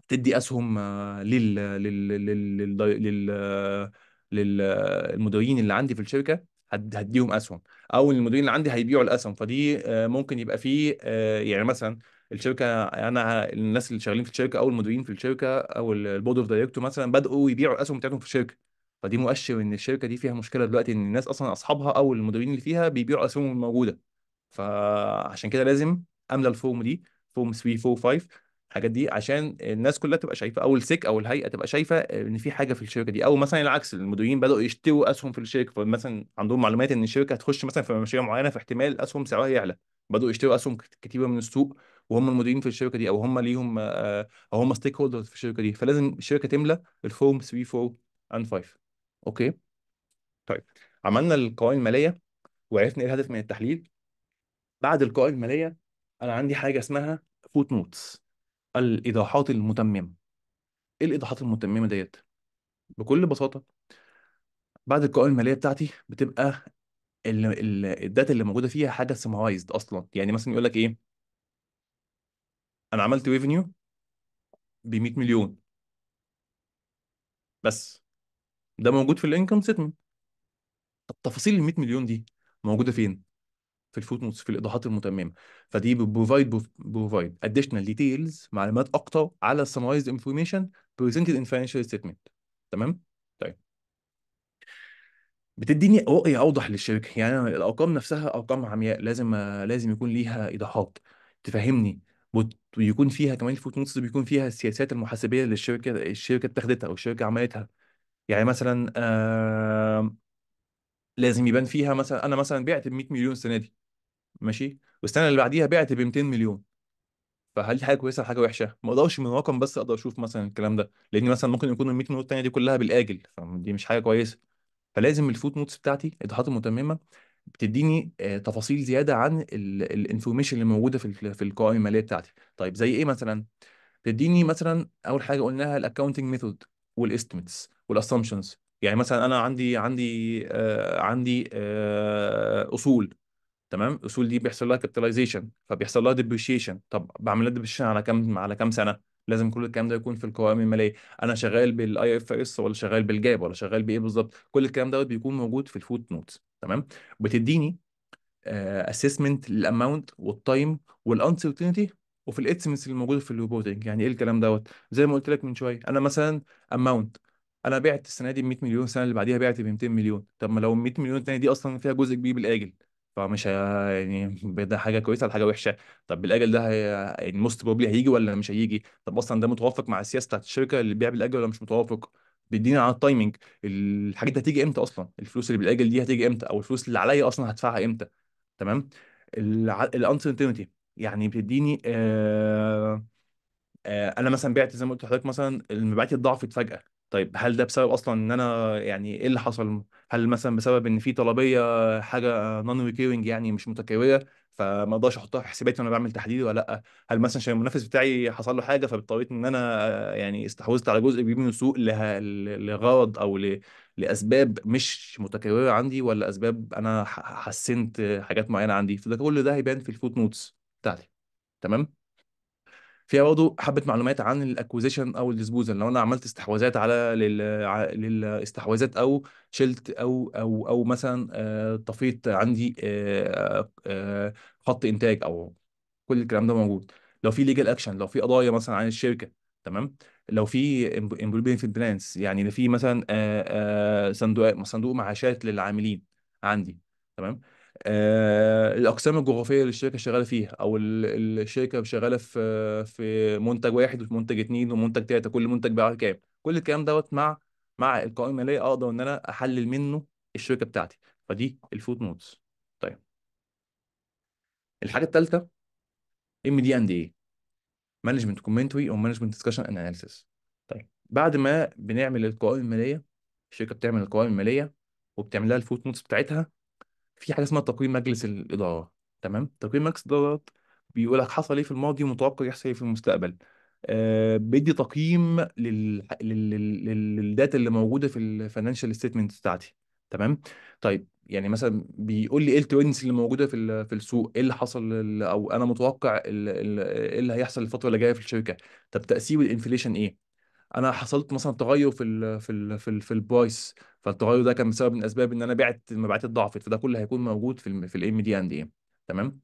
تدي اسهم آه، لل لل لل لل للمديرين اللي عندي في الشركه هديهم اسهم او المديرين اللي عندي هيبيعوا الاسهم فدي آه، ممكن يبقى فيه يعني مثلا الشركه انا الناس اللي شغالين في الشركه او المديرين في الشركه او البورد اوف دايركتور مثلا بداوا يبيعوا الاسهم بتاعتهم في الشركه فدي مؤشر ان الشركه دي فيها مشكله دلوقتي ان الناس اصلا اصحابها او المديرين اللي فيها بيبيعوا اسهمهم الموجوده فعشان كده لازم املى الفورم دي فورم 3 4 5 الحاجات دي عشان الناس كلها تبقى شايفه او السك او الهيئه تبقى شايفه ان في حاجه في الشركه دي او مثلا العكس المديرين بداوا يشتروا اسهم في الشركه فمثلا عندهم معلومات ان الشركه هتخش مثلا في مشاريع معينه فاحتمال الاسهم سعرها يعلى بداوا يشتروا اسهم كتيبه من السوق وهم المديرين في الشركه دي او هم ليهم آه، او هم ستيك هولدرز في الشركه دي فلازم الشركه تملى الفورم 3 4 اند 5 اوكي طيب عملنا القوائم الماليه وعرفنا ايه الهدف من التحليل بعد القوائم الماليه انا عندي حاجه اسمها فوت نوتس الايضاحات المتممه ايه الايضاحات المتممه ديت بكل بساطه بعد القوائم الماليه بتاعتي بتبقى الداتا اللي موجوده فيها حاجه سمايزد اصلا يعني مثلا يقول لك ايه انا عملت ريفينيو ب 100 مليون بس ده موجود في الانكم ستمنت التفاصيل ال 100 مليون دي موجوده فين في الفوت نوتس في الايضاحات المتممه فدي بروفايد بروفايد اديشنال ديتيلز معلومات اكتر على السمرايزد انفورميشن بريزنتد ان فاينانشال ستيتمنت تمام طيب بتديني رؤيه اوضح للشركه يعني الارقام نفسها ارقام عمياء لازم لازم يكون ليها ايضاحات تفهمني ويكون فيها كمان الفوت نوتس بيكون فيها السياسات المحاسبيه اللي الشركه الشركه اتخذتها او الشركه عملتها يعني مثلا آه لازم يبان فيها مثلا انا مثلا بعت 100 مليون السنه دي ماشي والسنه اللي بعديها بعت ب 200 مليون فهل دي حاجه كويسه ولا حاجه وحشه؟ ما اقدرش من رقم بس اقدر اشوف مثلا الكلام ده لان مثلا ممكن يكون ال 100 نوت الثانيه دي كلها بالاجل فدي مش حاجه كويسه فلازم الفوت نوتس بتاعتي الاطاحات المتممه بتديني آه، تفاصيل زياده عن الانفورميشن اللي موجوده في في القوائم الماليه بتاعتي طيب زي ايه مثلا تديني مثلا اول حاجه قلناها الاكونتنج ميثود والاستيميتس والاسامبشنز يعني مثلا انا عندي عندي آه عندي آه اصول تمام الاصول دي بيحصل لها كابيتاليزيشن فبيحصل لها ديبريشيشن طب بعمل لها ديبريشيشن على كام على كام سنه لازم كل الكلام ده يكون في القوائم الماليه انا شغال بالاي اف اس ولا شغال بالجاب ولا شغال بايه بالظبط كل الكلام دوت بيكون موجود في الفوت نوت تمام بتديني اسسمنت للاماونت والتايم والانسرتينتي وفي الاتسمنتس اللي موجوده في الريبورتنج يعني ايه الكلام دوت زي ما قلت لك من شويه انا مثلا اماونت انا بعت السنه دي ب 100 مليون السنه اللي بعديها بعت ب 200 مليون طب ما لو ال 100 مليون الثانيه دي اصلا فيها جزء كبير بالاجل فمش هي- يعني ده حاجه كويسه ولا حاجه وحشه طب بالاجل ده هي... يعني موست بروبلي هيجي ولا مش هيجي طب اصلا ده متوافق مع السياسه بتاعت الشركه اللي بيبيع بالاجل ولا مش متوافق بيديني على التايمنج الحاجات دي هتيجي امتى اصلا الفلوس اللي بالاجل دي هتيجي امتى او الفلوس اللي عليا اصلا هدفعها امتى تمام الانسرتينتي يعني بتديني آه... آه... انا مثلا بعت زي ما قلت لحضرتك مثلا المبيعات اتضاعفت فجاه طيب هل ده بسبب اصلا ان انا يعني ايه اللي حصل هل مثلا بسبب ان في طلبيه حاجه نون ريكيرنج يعني مش متكرره فما اقدرش احطها في حساباتي وانا بعمل تحليل ولا لا هل مثلا عشان المنافس بتاعي حصل له حاجه فاضطريت ان انا يعني استحوذت على جزء كبير من السوق لغرض او ل... لاسباب مش متكرره عندي ولا اسباب انا حسنت حاجات معينه عندي فده كل ده هيبان في الفوت نوتس بتاعتي تمام فيها برضه حبه معلومات عن الاكوزيشن او الديسبوزل لو انا عملت استحواذات على للاستحواذات او شلت او او او مثلا آه، طفيت عندي آه، آه، خط انتاج او كل الكلام ده موجود لو في ليجل اكشن لو في قضايا مثلا عن الشركه تمام لو في امبلوبين في البلانس يعني في مثلا صندوق صندوق معاشات للعاملين عندي تمام آه، الاقسام الجغرافيه اللي الشركه شغاله فيها او الشركه شغاله في في منتج واحد وفي منتج اثنين ومنتج ثلاثه كل منتج بيعرض كام كل الكلام دوت مع مع القوائم الماليه اقدر ان انا احلل منه الشركه بتاعتي فدي الفوت نوتس طيب الحاجه الثالثه ام دي اند اي مانجمنت كومنتري او مانجمنت ديسكشن اند اناليسيس طيب بعد ما بنعمل القوائم الماليه الشركه بتعمل القوائم الماليه وبتعمل لها الفوت نوتس بتاعتها في حاجه اسمها تقويم مجلس الاداره تمام تقييم مجلس الاداره بيقول لك حصل ايه في الماضي ومتوقع يحصل ايه في المستقبل آه بيدي تقييم للداتا اللي موجوده في الفاينانشال ستيتمنت بتاعتي تمام طيب يعني مثلا بيقول لي ايه الترندز اللي موجوده في في السوق ايه اللي حصل او انا متوقع ايه اللي هيحصل الفتره اللي جايه في الشركه طب تاثير الانفليشن ايه انا حصلت مثلا تغير في الـ في الـ في, في البرايس فالتغير ده كان بسبب من اسباب ان انا بعت المبيعات اتضاعفت فده كله هيكون موجود في الـ في الام دي اند ايه تمام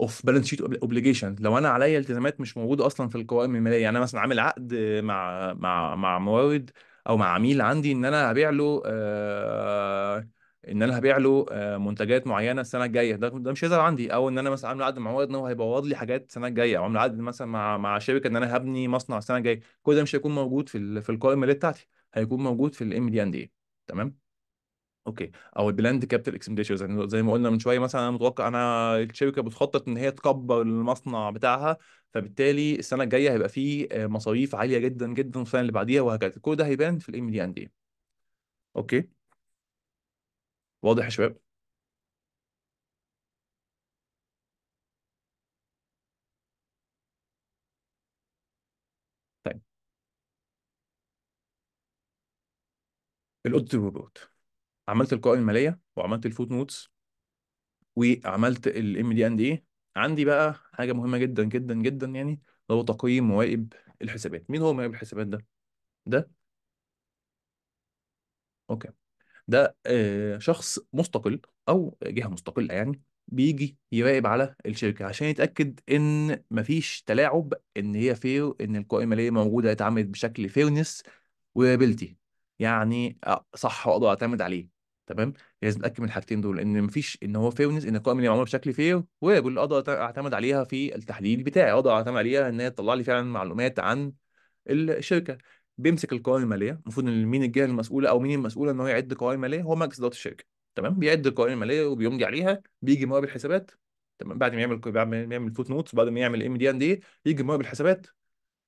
اوف بالانس شيت اوبليجيشن لو انا عليا التزامات مش موجوده اصلا في القوائم الماليه يعني انا مثلا عامل عقد مع مع مع مورد او مع عميل عندي ان انا هبيع له آه ان انا هبيع له آه، منتجات معينه السنه الجايه ده ده مش هيظهر عندي او ان انا مثلا عامل عقد مع ورد ان هو هيبوظ لي حاجات السنه الجايه او عامل عقد مثلا مع مع شركه ان انا هبني مصنع السنه الجايه كل ده مش هيكون موجود في في القائمه اللي بتاعتي هيكون موجود في الام دي ان دي تمام اوكي او البلاند كابيتال اكسبنديتشرز يعني زي ما قلنا من شويه مثلا انا متوقع انا الشركه بتخطط ان هي تكبر المصنع بتاعها فبالتالي السنه الجايه هيبقى فيه آه، مصاريف عاليه جدا جدا السنه اللي بعديها وهكذا كل ده هيبان في الام دي ان دي اوكي واضح يا شباب طيب الاوديت ريبورت عملت القوائم الماليه وعملت الفوت نوتس وعملت الام دي ان دي عندي بقى حاجه مهمه جدا جدا جدا يعني هو تقييم مواقب الحسابات مين هو مواقب الحسابات ده ده اوكي ده آه، شخص مستقل او جهه مستقله يعني بيجي يراقب على الشركه عشان يتاكد ان مفيش تلاعب ان هي فير ان القوائم الماليه موجوده اتعملت بشكل فيرنس وريبيلتي يعني آه، صح واقدر اعتمد عليه تمام لازم اتاكد من الحاجتين دول ان مفيش ان هو فيرنس ان القوائم الماليه معموله بشكل فير وريبل اقدر اعتمد عليها في التحليل بتاعي اقدر اعتمد عليها ان هي تطلع لي فعلا معلومات عن الشركه بيمسك القوائم الماليه المفروض ان مين الجهه المسؤوله او مين المسؤوله ان هو يعد قوائم ماليه هو مجلس اداره الشركه تمام بيعد القوائم الماليه وبيمضي عليها بيجي مواب الحسابات تمام بعد ما يعمل يعمل فوت نوتس بعد ما يعمل ام إيه، دي ان دي يجي مواب الحسابات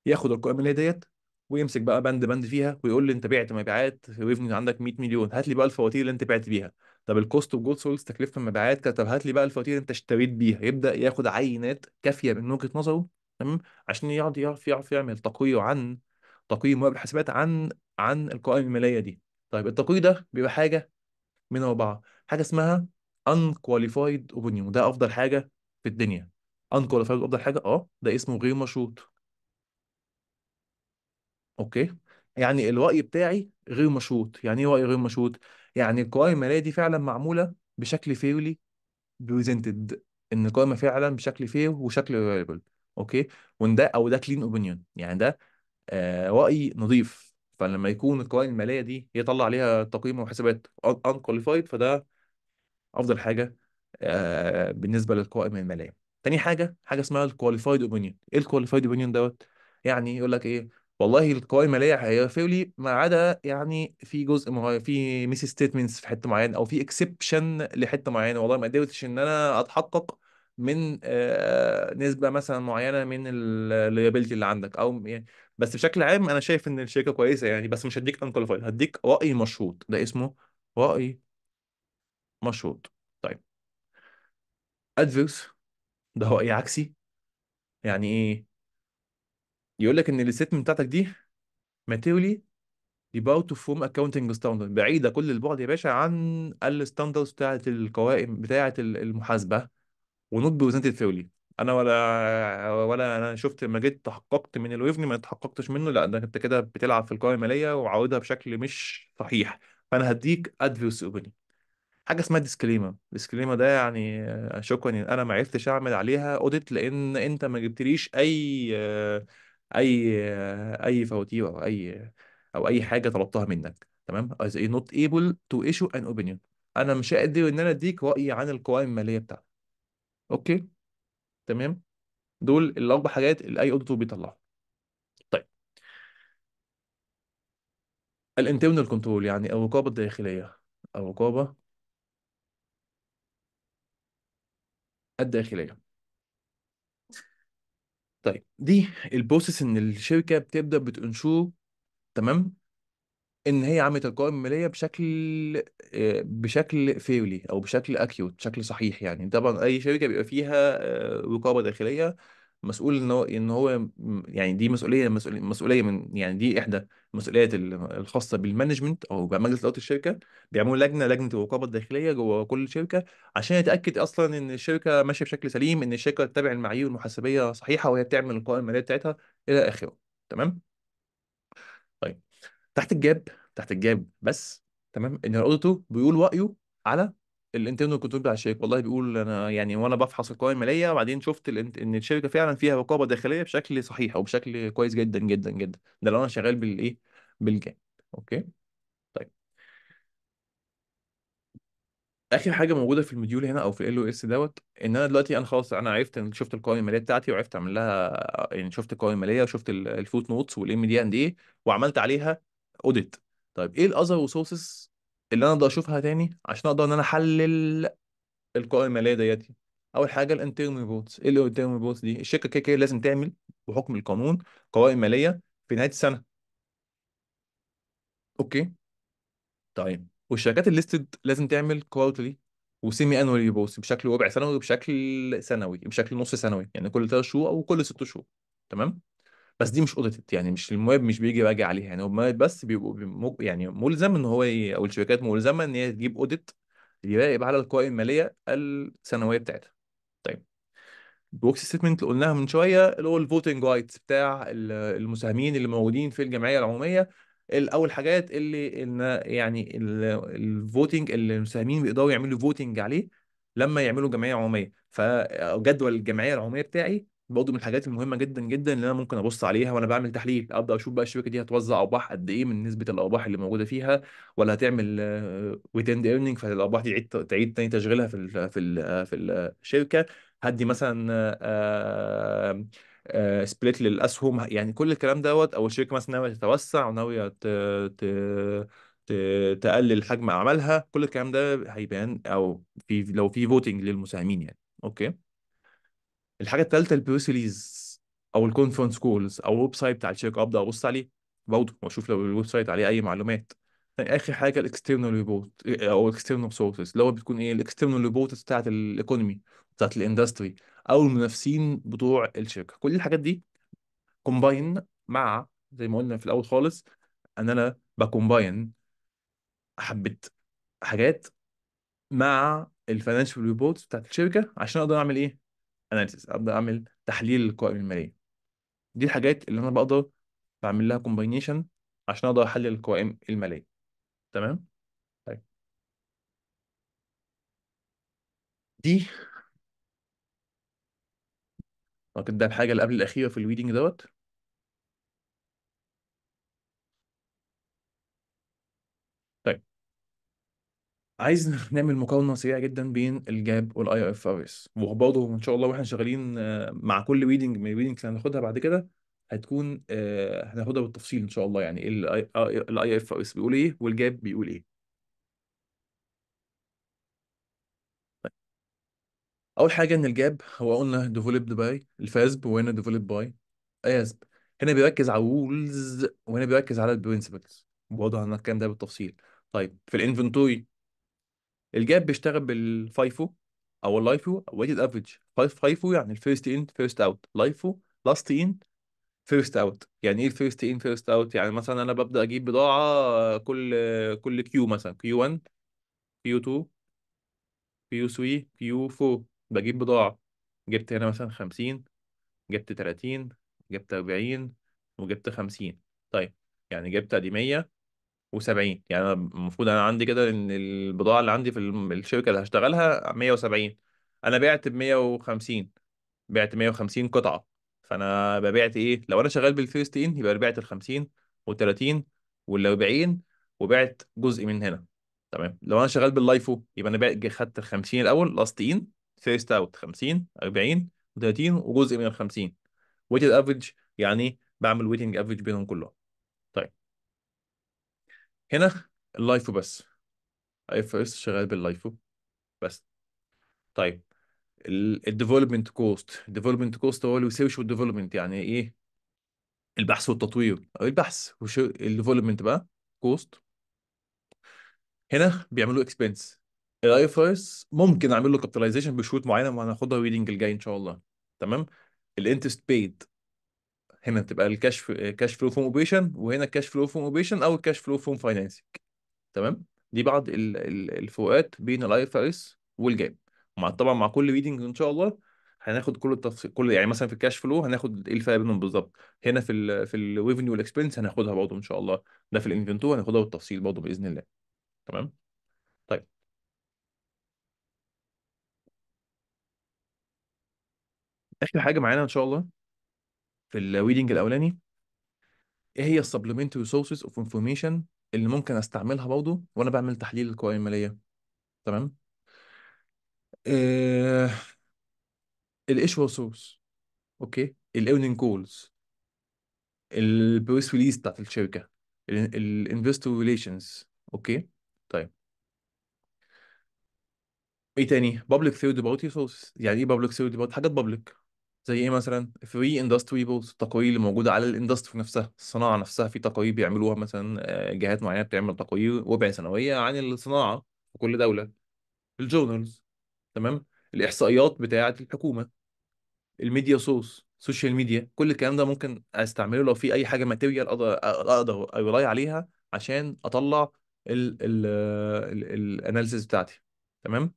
ياخد القوائم الماليه ديت ويمسك بقى بند بند فيها ويقول لي انت بعت مبيعات ريفني عندك 100 مليون هات لي بقى الفواتير اللي انت بعت بيها طب الكوست اوف جولد سولز تكلفه المبيعات طب هات لي بقى الفواتير اللي انت اشتريت بيها يبدا ياخد عينات كافيه من وجهه نظره تمام عشان يقعد يعرف يعرف يعمل تقويه عن تقييم مواد الحاسبات عن عن القوائم الماليه دي طيب التقييم ده بيبقى حاجه من اربعه حاجه اسمها unqualified opinion ده افضل حاجه في الدنيا unqualified افضل حاجه اه ده اسمه غير مشروط اوكي يعني الراي بتاعي غير مشروط يعني ايه راي غير مشروط يعني القوائم الماليه دي فعلا معموله بشكل فيرلي بريزنتد ان القائمه فعلا بشكل فير وشكل ريلايبل اوكي وان ده او ده كلين اوبينيون يعني ده آه، رأي نظيف فلما يكون القوائم المالية دي هي طلع عليها تقييم وحسابات ان كواليفايد فده أفضل حاجة آه، بالنسبة للقوائم المالية تاني حاجة حاجة اسمها الكواليفايد اوبينيون ايه الكواليفايد اوبينيون دوت يعني يقول لك ايه والله القوائم المالية هيوافقوا لي ما عدا يعني في جزء مه... في ميس ستيتمنتس في حتة معينة او في اكسبشن لحتة معينة والله ما قدرتش ان انا اتحقق من آه، نسبة مثلا معينة من الليابيلتي اللي عندك او يعني بس بشكل عام انا شايف ان الشركه كويسه يعني بس مش هديك انكواليفايد هديك راي مشروط ده اسمه راي مشروط طيب ادفيرس ده راي عكسي يعني ايه يقول لك ان الستمنت بتاعتك دي ماتيريالي ديباوت فورم اكاونتنج ستاندرد بعيده كل البعد يا باشا عن الستاندرز بتاعه القوائم بتاعه المحاسبه ونوت بريزنتد فيرلي انا ولا ولا انا شفت ما جيت تحققت من الويفني ما تحققتش منه لا ده انت كده بتلعب في القوائم الماليه وعودها بشكل مش صحيح فانا هديك ادفيوس اوبينيون حاجه اسمها ديسكليمر ديسكليمر ده يعني آه، شكرا ان انا ما عرفتش اعمل عليها اوديت لان انت ما جبتليش اي آه، اي آه، اي فواتير او اي او اي حاجه طلبتها منك تمام از نوت ايبل تو ايشو ان اوبينيون انا مش قادر ان انا اديك رايي عن القوائم الماليه بتاعتك اوكي تمام دول الاربع حاجات اللي اي اوديتور بيطلعها طيب الانترنال كنترول يعني الرقابه الداخليه الرقابه الداخليه طيب دي البروسيس ان الشركه بتبدا بتنشور تمام ان هي عملت القوائم الماليه بشكل آه، بشكل فيرلي او بشكل اكيوت بشكل صحيح يعني طبعا اي شركه بيبقى فيها آه، رقابه داخليه مسؤول ان هو ان هو يعني دي مسؤوليه مسؤوليه من يعني دي احدى المسؤوليات الخاصه بالمانجمنت او بمجلس اداره الشركه بيعملوا لجنه لجنه الرقابه الداخليه جوه كل شركه عشان يتاكد اصلا ان الشركه ماشيه بشكل سليم ان الشركه تتبع المعايير المحاسبيه صحيحه وهي بتعمل القوائم الماليه بتاعتها الى اخره تمام تحت الجاب تحت الجاب بس تمام ان الاوديتو بيقول رايه على الانترنال كنترول بتاع الشركه والله بيقول انا يعني وانا بفحص القوائم الماليه وبعدين شفت ان الشركه فعلا فيها رقابه داخليه بشكل صحيح او بشكل كويس جدا جدا جدا ده لو انا شغال بالايه بالجاب اوكي طيب اخر حاجه موجوده في المديول هنا او في ال او اس دوت ان انا دلوقتي انا خلاص انا عرفت ان شفت القوائم الماليه بتاعتي وعرفت اعمل لها يعني شفت القوائم الماليه وشفت الفوت نوتس والام دي ان ايه وعملت عليها اوديت طيب ايه الاذر ريسورسز اللي انا اقدر اشوفها تاني عشان اقدر ان انا احلل القوائم الماليه ديتي اول حاجه الانترم ريبورتس ايه الانترم ريبورتس دي الشركه كده كده لازم تعمل بحكم القانون قوائم ماليه في نهايه السنه اوكي طيب والشركات الليستد لازم تعمل كوارتلي وسيمي انوال ريبورتس بشكل ربع سنوي وبشكل سنوي بشكل نص سنوي يعني كل ثلاث شهور او كل ست شهور تمام بس دي مش اوديتد يعني مش المواد مش بيجي باجي عليها يعني المواد بس بيبقوا يعني ملزم ان هو او الشركات ملزمه ان هي تجيب اوديت يراقب على القوائم الماليه السنويه بتاعتها طيب بوكس ستيتمنت اللي قلناها من شويه اللي هو الفوتنج رايتس بتاع المساهمين اللي موجودين في الجمعيه العموميه الاول حاجات اللي ان يعني الفوتنج اللي المساهمين بيقدروا يعملوا فوتنج عليه لما يعملوا جمعيه عموميه فجدول الجمعيه العموميه بتاعي برضه من الحاجات المهمه جدا جدا اللي انا ممكن ابص عليها وانا بعمل تحليل ابدا اشوف بقى الشركه دي هتوزع ارباح قد ايه من نسبه الارباح اللي موجوده فيها ولا هتعمل ويتند آه، ايرنينج فالارباح دي تعيد تعيد تاني تشغيلها في في آه، في الشركه آه، هدي مثلا سبليت للاسهم يعني كل الكلام دوت او الشركه مثلا ناويه تتوسع وناويه تقلل حجم اعمالها كل الكلام ده هيبان او في لو في فوتنج للمساهمين يعني اوكي الحاجه الثالثه ريليز او الكونفرنس كولز او الويب سايت بتاع الشركه ابدا ابص عليه برضه واشوف لو الويب سايت عليه اي معلومات اخر حاجه الاكسترنال ريبورت آه، او الاكسترنال سورسز اللي هو بتكون ايه الاكسترنال ريبورت بتاعت الايكونومي بتاعت الاندستري او المنافسين بتوع الشركه كل الحاجات دي كومباين مع زي ما قلنا في الاول خالص ان انا بكومباين حبه حاجات مع الفاينانشال ريبورتس بتاعت الشركه عشان اقدر اعمل ايه اناليسيس ابدا اعمل تحليل للقوائم الماليه دي الحاجات اللي انا بقدر بعمل لها كومباينيشن عشان اقدر احلل القوائم الماليه تمام طيب دي وكده الحاجه اللي قبل الاخيره في الويدنج دوت عايز نعمل مقارنه سريعه جدا بين الجاب والاي اف ار اس وبرضه ان شاء الله واحنا شغالين آه، مع كل ويدنج من الويدنج اللي هناخدها بعد كده هتكون آه، هناخدها بالتفصيل ان شاء الله يعني الاي اف ار اس بيقول ايه والجاب بيقول ايه طيب. اول حاجه ان الجاب هو قلنا ديفلوبد باي الفازب وهنا ديفلوبد باي اسب هنا بيركز على الرولز وهنا بيركز على البرنسبلز برضه هنتكلم ده بالتفصيل طيب في الانفنتوري الجاب بيشتغل بالفايفو او اللايفو ويتد افريج فايفو يعني الفيرست ان فيرست اوت لايفو لاست ان فيرست اوت يعني ايه الفيرست ان فيرست اوت يعني مثلا انا ببدا اجيب بضاعه كل كل كيو مثلا كيو 1 كيو 2 كيو 3 كيو 4 بجيب بضاعه جبت هنا مثلا 50 جبت 30 جبت 40 وجبت 50 طيب يعني جبت ادي 100 وسبعين يعني أنا المفروض أنا عندي كده إن البضاعة اللي عندي في الشركة اللي هشتغلها مية وسبعين أنا بعت بمية وخمسين بعت مية وخمسين قطعة فأنا ببعت بعت إيه لو أنا شغال بالفيرست إن يبقى بعت الخمسين والتلاتين والأربعين وبعت جزء من هنا تمام لو أنا شغال باللايفو يبقى أنا بعت خدت الخمسين الأول لاست إن فيرست أوت خمسين أربعين وتلاتين وجزء من الخمسين ويتد أفريج يعني بعمل ويتنج أفريج بينهم كلهم هنا اللايفو بس اي اس شغال باللايفو بس طيب الديفلوبمنت كوست الديفلوبمنت كوست هو الريسيرش والديفلوبمنت يعني ايه البحث والتطوير او البحث الديفلوبمنت بقى كوست هنا بيعملوا اكسبنس الاي اس ممكن اعمل له كابيتاليزيشن بشروط معينه وهناخدها ريدنج الجاي ان شاء الله تمام الانترست بيد هنا تبقى الكاش كاش فلو فروم اوبريشن وهنا الكاش فلو فروم اوبريشن او الكاش فلو فروم فاينانسنج تمام دي بعض الفروقات بين الاي اف اس والجاب مع طبعا مع كل ريدنج ان شاء الله هناخد كل التفصيل كل يعني مثلا في الكاش فلو هناخد ايه الفرق بينهم بالظبط هنا في الـ في الريفنيو والاكسبنس هناخدها برضه ان شاء الله ده في الانفنتور هناخدها بالتفصيل برضه باذن الله تمام طيب اخر حاجه معانا ان شاء الله في الريدنج الاولاني ايه هي السبلمنتري سورسز اوف انفورميشن اللي ممكن استعملها برضه وانا بعمل تحليل القوائم الماليه تمام ااا الايشو سورس اوكي الايرنينج كولز البريس ريليز بتاعت الشركه الانفستور ريليشنز اوكي طيب ايه تاني بابليك ثيرد بارتي سورس يعني ايه بابليك ثيرد بارتي؟ حاجات بابليك زي ايه مثلا في اندستري التقارير اللي موجوده على الاندستري نفسها الصناعه نفسها في تقارير بيعملوها مثلا آه، جهات معينه بتعمل تقارير ربع سنويه عن الصناعه في كل دوله الجورنالز تمام الاحصائيات بتاعه الحكومه الميديا سورس سوشيال ميديا كل الكلام ده ممكن استعمله لو في اي حاجه ماتيريال اقدر اقدر اراي عليها عشان اطلع الاناليسيز آه، بتاعتي تمام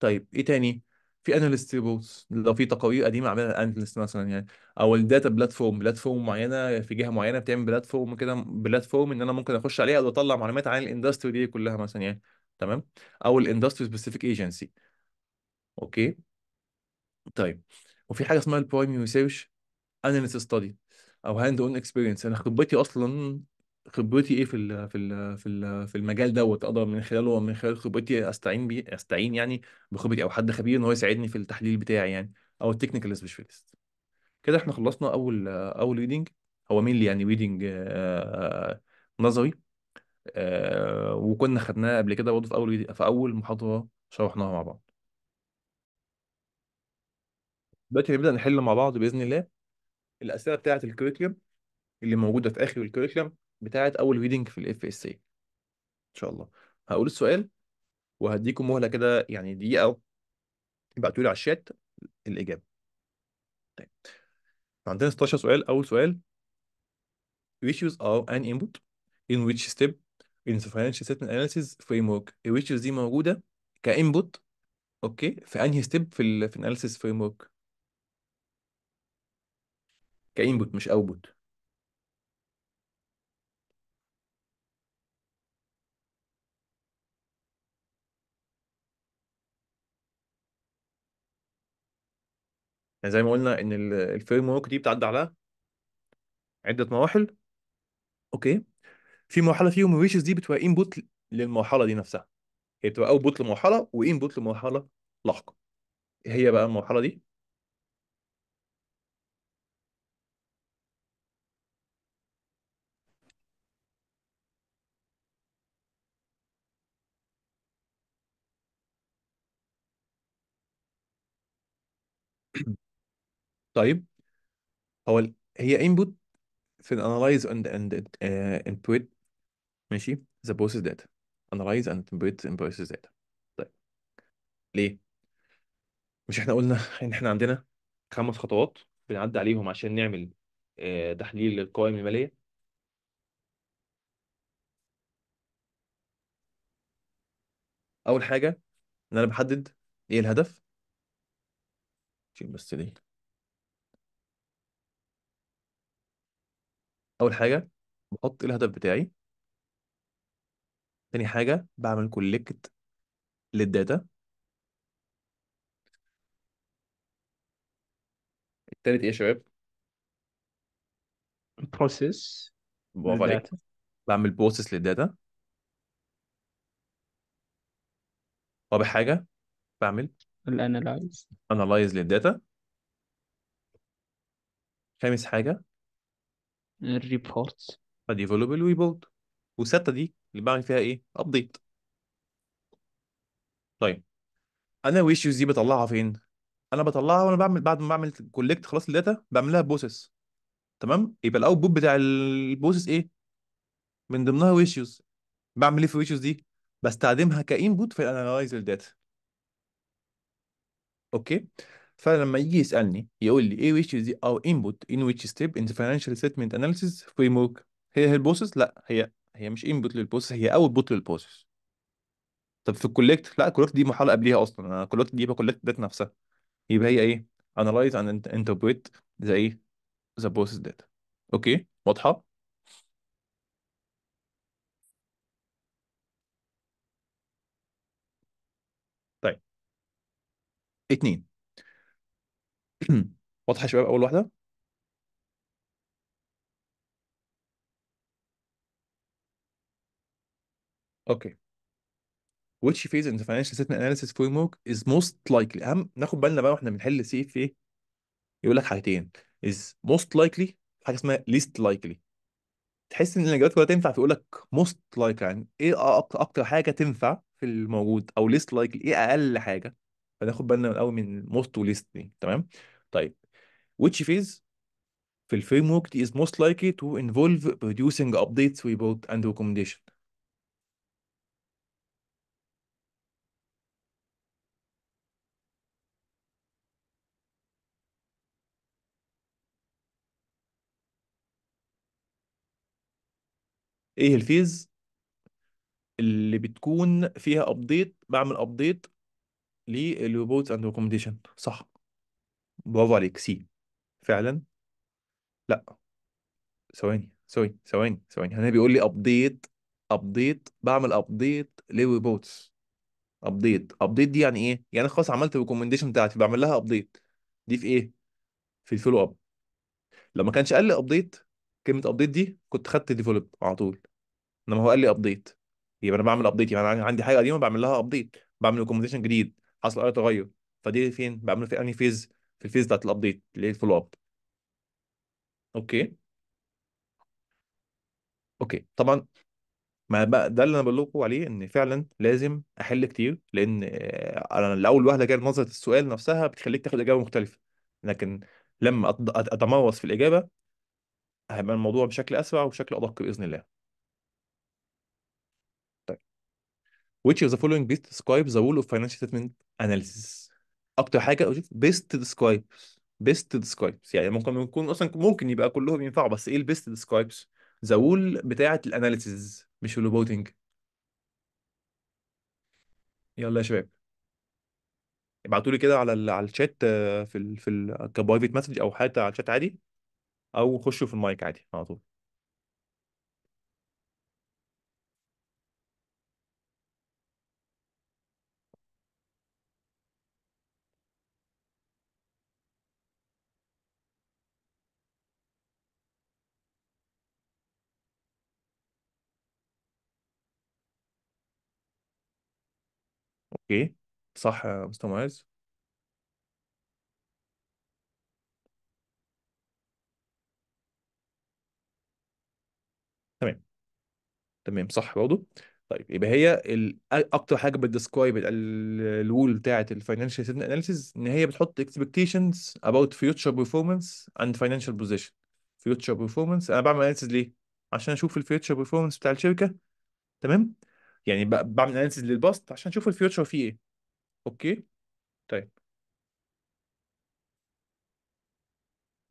طيب ايه تاني في انالست ريبورتس لو في تقارير قديمه عملها الانالست مثلا يعني او الداتا بلاتفورم بلاتفورم معينه في جهه معينه بتعمل بلاتفورم كده بلاتفورم ان انا ممكن اخش عليها واطلع معلومات عن الاندستري دي كلها مثلا يعني تمام او الاندستري سبيسيفيك ايجنسي اوكي طيب وفي حاجه اسمها البرايمري ريسيرش انالست ستادي او هاند اون اكسبيرينس انا خبرتي اصلا خبرتي ايه في ال في ال في ال في المجال دوت اقدر من خلاله ومن خلال خبرتي استعين بيه استعين يعني بخبرتي او حد خبير ان هو يساعدني في التحليل بتاعي يعني او التكنيكال سبيشاليست كده احنا خلصنا اول اول ريدنج هو مين اللي يعني ريدنج نظري وكنا خدناه قبل كده برضه في اول في اول محاضره شرحناها مع بعض دلوقتي هنبدا نحل مع بعض باذن الله الاسئله بتاعه الكريكلم اللي موجوده في اخر الكريكلم بتاعه اول ريدنج في الاف اس اي ان شاء الله هقول السؤال وهديكم مهله كده يعني دقيقه او ابعتوا لي على الشات الاجابه طيب عندنا 16 سؤال اول سؤال which is are an input in which step in the financial statement analysis framework which is دي موجوده كانبوت اوكي في انهي ستيب في في الاناليسيس فريم ورك كانبوت مش اوتبوت يعني زي ما قلنا ان الفريم ورك دي بتعدي على عده مراحل اوكي في مرحله فيهم الريشز دي بتبقى انبوت للمرحله دي نفسها هي بتبقى اوتبوت لمرحله وانبوت لمرحله لاحقه هي بقى المرحله دي طيب هو هي input في ال analyze and and uh, input ماشي the process data analyze and input and process data طيب ليه؟ مش احنا قلنا ان احنا عندنا خمس خطوات بنعدي عليهم عشان نعمل آه، تحليل للقوائم المالية أول حاجة إن أنا بحدد إيه الهدف شيل بس دي اول حاجه بحط إيه الهدف بتاعي تاني حاجه بعمل كولكت للداتا التالت ايه يا شباب بروسيس برافو عليك للداتا بعمل بروسيس للداتا رابع حاجه بعمل الانالايز انالايز للداتا خامس حاجه الريبورتس اديفلوبل اه، ويبوت وستة دي اللي بعمل فيها ايه ابديت طيب انا ويشوز دي بطلعها فين انا بطلعها وانا بعمل بعد ما بعمل كولكت خلاص الداتا بعملها بوسس تمام يبقى الاوتبوت بتاع البوسس ايه من ضمنها ويشوز بعمل ايه في ويشوز دي بستخدمها كانبوت في الاناليز الداتا اوكي فلما يجي يسالني يقول لي ايه ويش از او انبوت ان ويش ستيب ان فاينانشال ستمنت اناليسيس فريم ورك هي هي البروسيس لا هي هي مش انبوت للبروسيس هي بوت للبروسيس طب في الكولكت لا الكولكت دي محاله قبليها اصلا انا الكولكت دي كولكت ذات نفسها يبقى هي ايه analyze and interpret the ايه the process data اوكي واضحه طيب اتنين واضحه يا شباب اول واحده اوكي which phase in the financial statement analysis framework is most likely اهم ناخد بالنا بقى واحنا بنحل سي اف ايه يقول لك حاجتين is most likely حاجه اسمها least likely تحس ان الاجابات كلها تنفع فيقول لك most likely يعني ايه اكتر اكتر حاجه تنفع في الموجود او least likely ايه اقل حاجه فناخد بالنا قوي من موست وليست دي تمام طيب which phase في الفريم ورك is most likely to involve producing updates report and recommendation ايه الفيز اللي بتكون فيها ابديت بعمل ابديت للروبوتس اند ريكومنديشن صح برافو عليك سي فعلا لا ثواني ثواني ثواني ثواني هنا بيقول لي ابديت ابديت بعمل ابديت للريبورتس ابديت ابديت دي يعني ايه يعني خلاص عملت الريكومنديشن بتاعتي بعمل لها ابديت دي في ايه في الفولو اب لو ما كانش قال لي ابديت كلمه ابديت دي كنت خدت ديفولب على طول انما هو قال لي ابديت يبقى انا بعمل ابديت يعني انا عندي حاجه قديمه بعمل لها ابديت بعمل ريكومنديشن جديد حصل اي تغير فدي فين بعمله في انهي فيز في الفيز بتاعت الابديت اللي هي الفولو اب اوكي اوكي طبعا ما بقى ده اللي انا بقول لكم عليه ان فعلا لازم احل كتير لان آه، انا الاول وهله جايه نظره السؤال نفسها بتخليك تاخد اجابه مختلفه لكن لما اتمرس في الاجابه هيبقى الموضوع بشكل اسرع وبشكل ادق باذن الله which of the following best describes the role of financial statement analysis اكتر حاجه شوف best describes best describes يعني ممكن يكون اصلا ممكن يبقى كلهم ينفعوا بس ايه البيست describes the وول بتاعه الاناليسيز مش الريبورتنج يلا يا شباب ابعتوا لي كده على على الشات آه، في الـ في الكبايفيت مسج او حتى على الشات عادي او خشوا في المايك عادي على طول اوكي صح يا مستر معز تمام تمام صح برضه طيب يبقى هي اكتر حاجه بتديسكرايب الرول بتاعه الفاينانشال اناليسيز ان هي بتحط expectations about future performance and financial position future performance انا بعمل اناليسيز ليه عشان اشوف الفيوتشر بيرفورمانس بتاع الشركه تمام يعني بعمل اناليسيز للباست عشان اشوف الفيوتشر فيه ايه اوكي طيب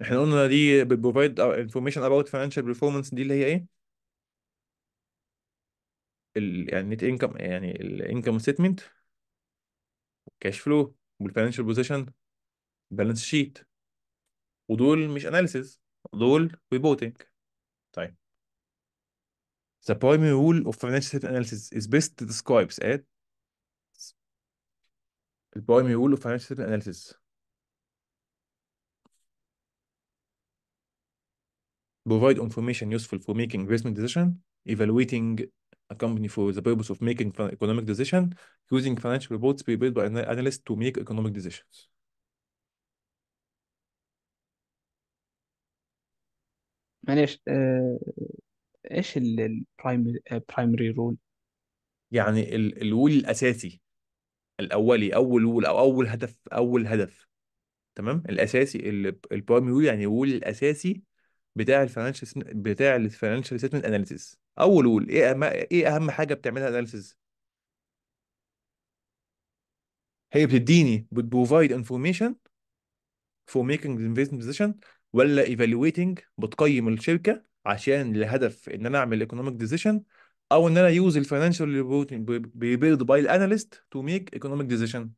احنا قلنا دي بتبروفايد انفورميشن اباوت فاينانشال بيرفورمانس دي اللي هي ايه ال يعني نت انكم يعني الانكم ستمنت كاش فلو والفاينانشال بوزيشن بالانس شيت ودول مش اناليسز دول ريبورتنج طيب The primary rule of financial statement analysis is best describes as the primary rule of financial statement analysis. Provide information useful for making investment decision, evaluating a company for the purpose of making economic decision, using financial reports prepared by an analyst to make economic decisions. معلش ايش البرايمري رول؟ آه يعني الول الاساسي الاولي اول وول او اول هدف اول هدف تمام الاساسي البرايمري رول يعني الول الاساسي بتاع الفاينانشال بتاع الفاينانشال ستمنت اناليسيس اول وول ايه أهم ايه اهم حاجه بتعملها اناليسيس هي بتديني بتبروفايد انفورميشن فور ميكينج investment decision ولا ايفالويتنج بتقيم الشركه عشان الهدف ان انا اعمل ايكونوميك ديزيشن او ان انا يوز الفاينانشال ريبورت باي الاناليست تو ميك ايكونوميك ديزيشن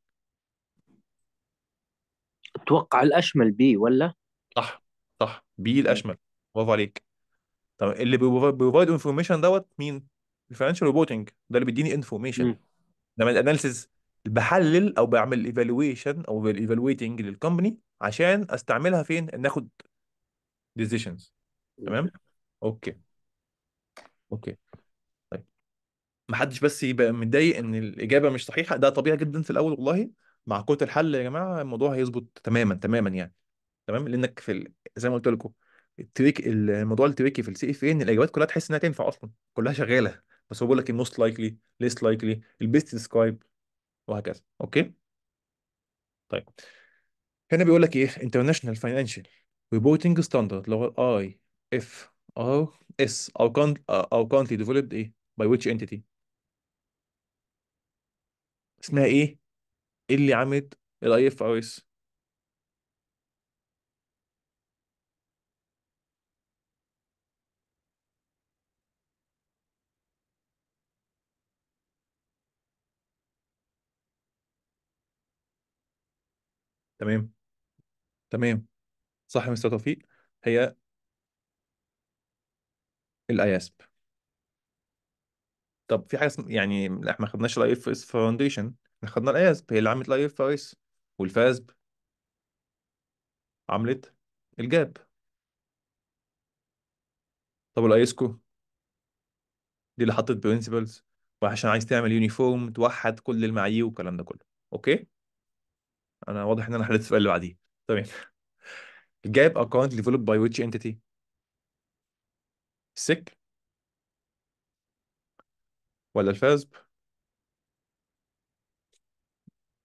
اتوقع الاشمل بي ولا صح صح بي الاشمل برافو عليك طب اللي بيبروفايد انفورميشن دوت مين الفاينانشال ريبورتنج ده اللي بيديني انفورميشن انما الاناليسز بحلل او بعمل ايفالويشن او ايفالويتنج للكومباني عشان استعملها فين ان اخد تمام اوكي اوكي طيب محدش بس يبقى متضايق ان الاجابه مش صحيحه ده طبيعي جدا في الاول والله مع قوه الحل يا جماعه الموضوع هيظبط تماما تماما يعني تمام لانك في ال... زي ما قلت لكم التريك الموضوع التريكي في السي اف ان الاجابات كلها تحس انها تنفع اصلا كلها شغاله بس هو بيقول لك الموست لايكلي ليست لايكلي البيست ديسكرايب وهكذا اوكي طيب هنا بيقول لك ايه انترناشونال فاينانشال ريبورتنج ستاندرد اللي هو الاي اف اهو اس او كونت او كانت ديفلوبد ايه باي ويتش انتيتي اسمها إيه؟, ايه اللي عملت الاي اف او اس تمام تمام صح يا مستر توفيق هي الاياسب طب في حاجه يعني احنا ما خدناش الاي اف اس فاونديشن احنا خدنا الاياسب هي اللي عملت الاي اف اس والفاسب عملت الجاب طب الايسكو دي اللي حطت برنسبلز وعشان عايز تعمل يونيفورم توحد كل المعايير والكلام ده كله اوكي انا واضح ان انا حليت السؤال اللي بعديه تمام جاب اكونت developed باي ويتش انتيتي السك ولا الفازب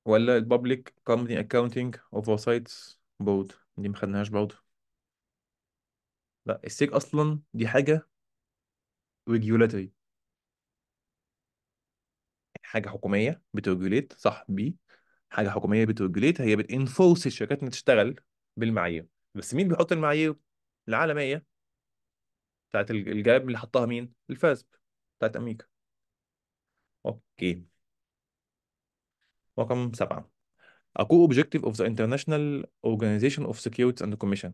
ولا البابليك كومبني اكاونتنج اوفرسايتس بورد دي ما خدناهاش برضه لا السيك اصلا دي حاجه ريجولاتوري حاجه حكوميه بترجوليت صح بي حاجه حكوميه بترجوليت هي بتنفورس الشركات انها تشتغل بالمعايير بس مين بيحط المعايير العالميه بتاعت الجاب اللي حطها مين؟ الفاسب بتاعت أمريكا أوكي رقم سبعة A core objective of the International Organization of Security and Commission.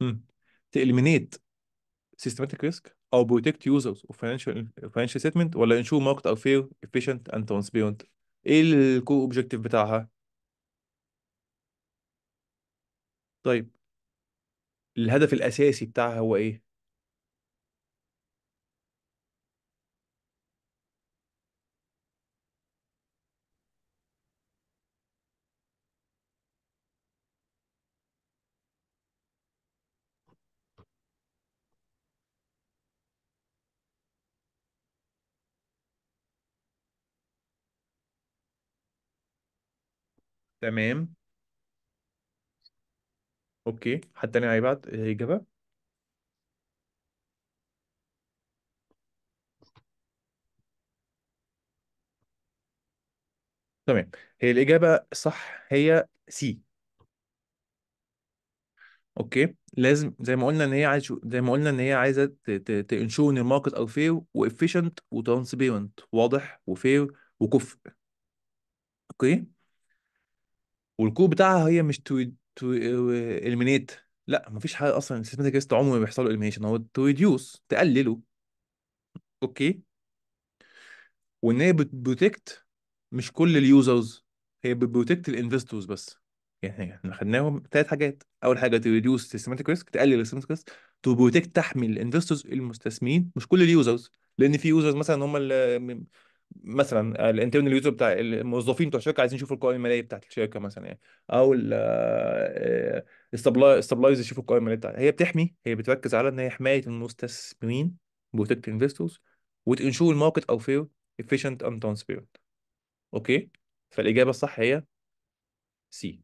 Commission to eliminate systematic risk او protect users of financial financial statement ولا ensure market are fair efficient and transparent ايه الـ core objective بتاعها طيب الهدف الاساسي بتاعها هو ايه تمام اوكي حد تاني هيبعت اجابه تمام هي الاجابه صح هي سي اوكي لازم زي ما قلنا ان هي عايز زي ما قلنا ان هي عايزه ان الماركت او فير وافيشنت وترانسبيرنت واضح وفير وكفء اوكي والكو بتاعها هي مش تو تو اليمينيت لا مفيش حاجه اصلا السيستماتيك ريست عمره ما بيحصل له اليمينيشن هو تو ريديوس تقلله اوكي وان هي بتبروتكت مش كل اليوزرز هي بتبروتكت الانفستورز بس يعني احنا خدناهم ثلاث حاجات اول حاجه تو ريديوس سيستماتيك ريسك تقلل السيستماتيك ريسك تو بروتكت تحمي الانفستورز المستثمرين مش كل اليوزرز لان في يوزرز مثلا هم مثلا آه، الانترنال يوزر بتاع الموظفين بتوع الشركه عايزين يشوفوا القوائم الماليه بتاعت الشركه مثلا يعني او السبلايز آه، يشوفوا القوائم الماليه بتاعتها هي بتحمي هي بتركز على ان هي حمايه المستثمرين بروتكت انفستورز وتنشور الماركت او فير efficient and transparent اوكي فالاجابه الصح هي سي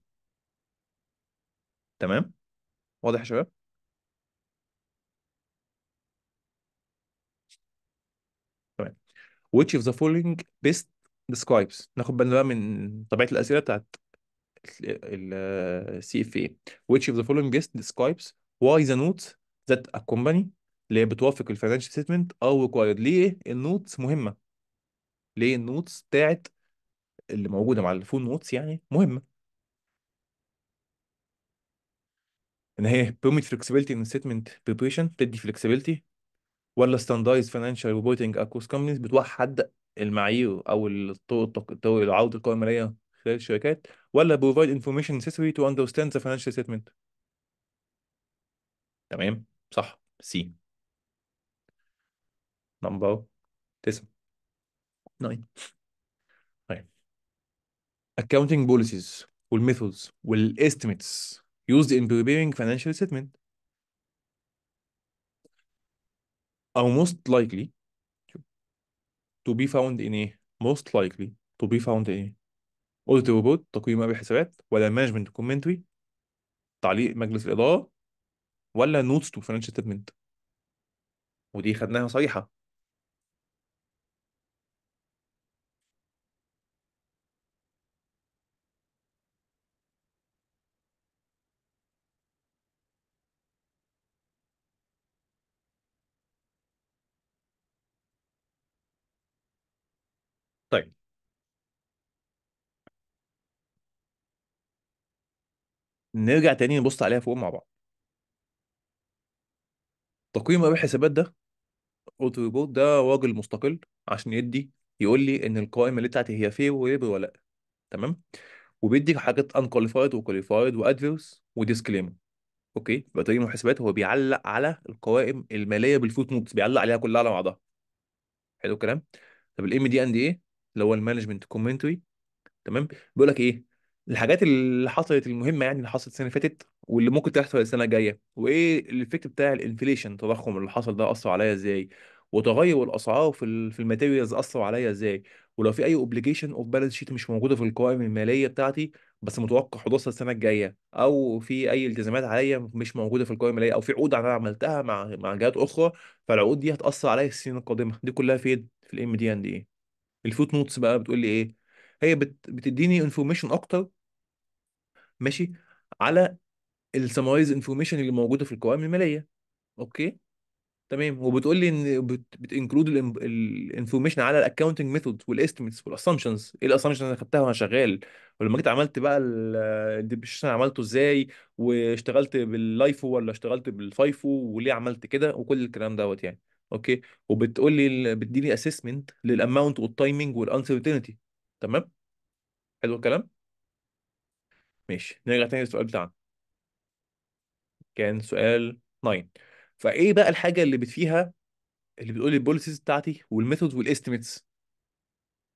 تمام واضح يا شباب which of the following best describes ناخد بالنا بقى من طبيعه الاسئله بتاعت السي اف اي which of the following best describes why the notes that accompany اللي هي بتوافق ال financial statement are required ليه النوتس مهمه ليه النوتس بتاعت اللي موجوده مع الفول نوتس يعني مهمه ان هي permit flexibility in statement preparation بتدي flexibility ولا ستاندايز فاينانشال ريبورتنج اكوس كومبانيز بتوحد المعايير او الطرق طرق القوى الماليه خلال الشركات ولا بروفايد انفورميشن نسيسري تو اندرستاند ذا فاينانشال ستيتمنت تمام صح سي نمبر 9 9 طيب accounting policies والميثودز والاستيميتس used in preparing financial statement او most likely to be found in ايه most likely to be found in ايه audit report تقييم مبيع حسابات ولا management commentary تعليق مجلس الاداره ولا notes to financial statement ودي خدناها صريحه طيب نرجع تاني نبص عليها فوق مع بعض تقييم ربح حسابات ده اوتو ريبورت ده راجل مستقل عشان يدي يقول لي ان القائمه اللي بتاعتي هي فير وريبر ولا لا تمام وبيديك حاجات كواليفايد وكواليفايد وادفيرس وديسكليمر اوكي يبقى تقييم الحسابات هو بيعلق على القوائم الماليه بالفوت نوتس بيعلق عليها كلها على بعضها حلو الكلام طب الام دي اند ايه اللي هو المانجمنت كومنتري تمام بيقول لك ايه الحاجات اللي حصلت المهمه يعني اللي حصلت السنه اللي فاتت واللي ممكن تحصل السنه الجايه وايه الايفكت بتاع الانفليشن التضخم اللي حصل ده اثر عليا ازاي وتغير الاسعار في في الماتيريالز اثر عليا ازاي ولو في اي اوبليجيشن اوف بالانس شيت مش موجوده في القوائم الماليه بتاعتي بس متوقع حدوثها السنه الجايه او في اي التزامات عليا مش موجوده في القوائم الماليه او في عقود انا عملتها مع مع جهات اخرى فالعقود دي هتاثر عليا السنين القادمه دي كلها فين في الام دي ان دي الفوت نوتس بقى بتقول لي ايه هي بت... بتديني انفورميشن اكتر ماشي على السمرايز انفورميشن اللي موجوده في القوائم الماليه اوكي تمام وبتقول لي ان بتنكلود الانفورميشن على الاكونتنج ميثود والاستيميتس والاسامبشنز ايه الاسامبشنز اللي انا خدتها وانا شغال ولما جيت عملت بقى الديبريشن عملته ازاي واشتغلت باللايفو ولا اشتغلت بالفايفو وليه عملت كده وكل الكلام دوت يعني اوكي وبتقول لي بتديني اسيسمنت للاماونت والتايمنج والانسرتينتي تمام حلو الكلام ماشي نرجع تاني للسؤال بتاعنا كان سؤال 9 فايه بقى الحاجه اللي بتفيها اللي بتقول لي البوليسيز بتاعتي والميثودز والاستيميتس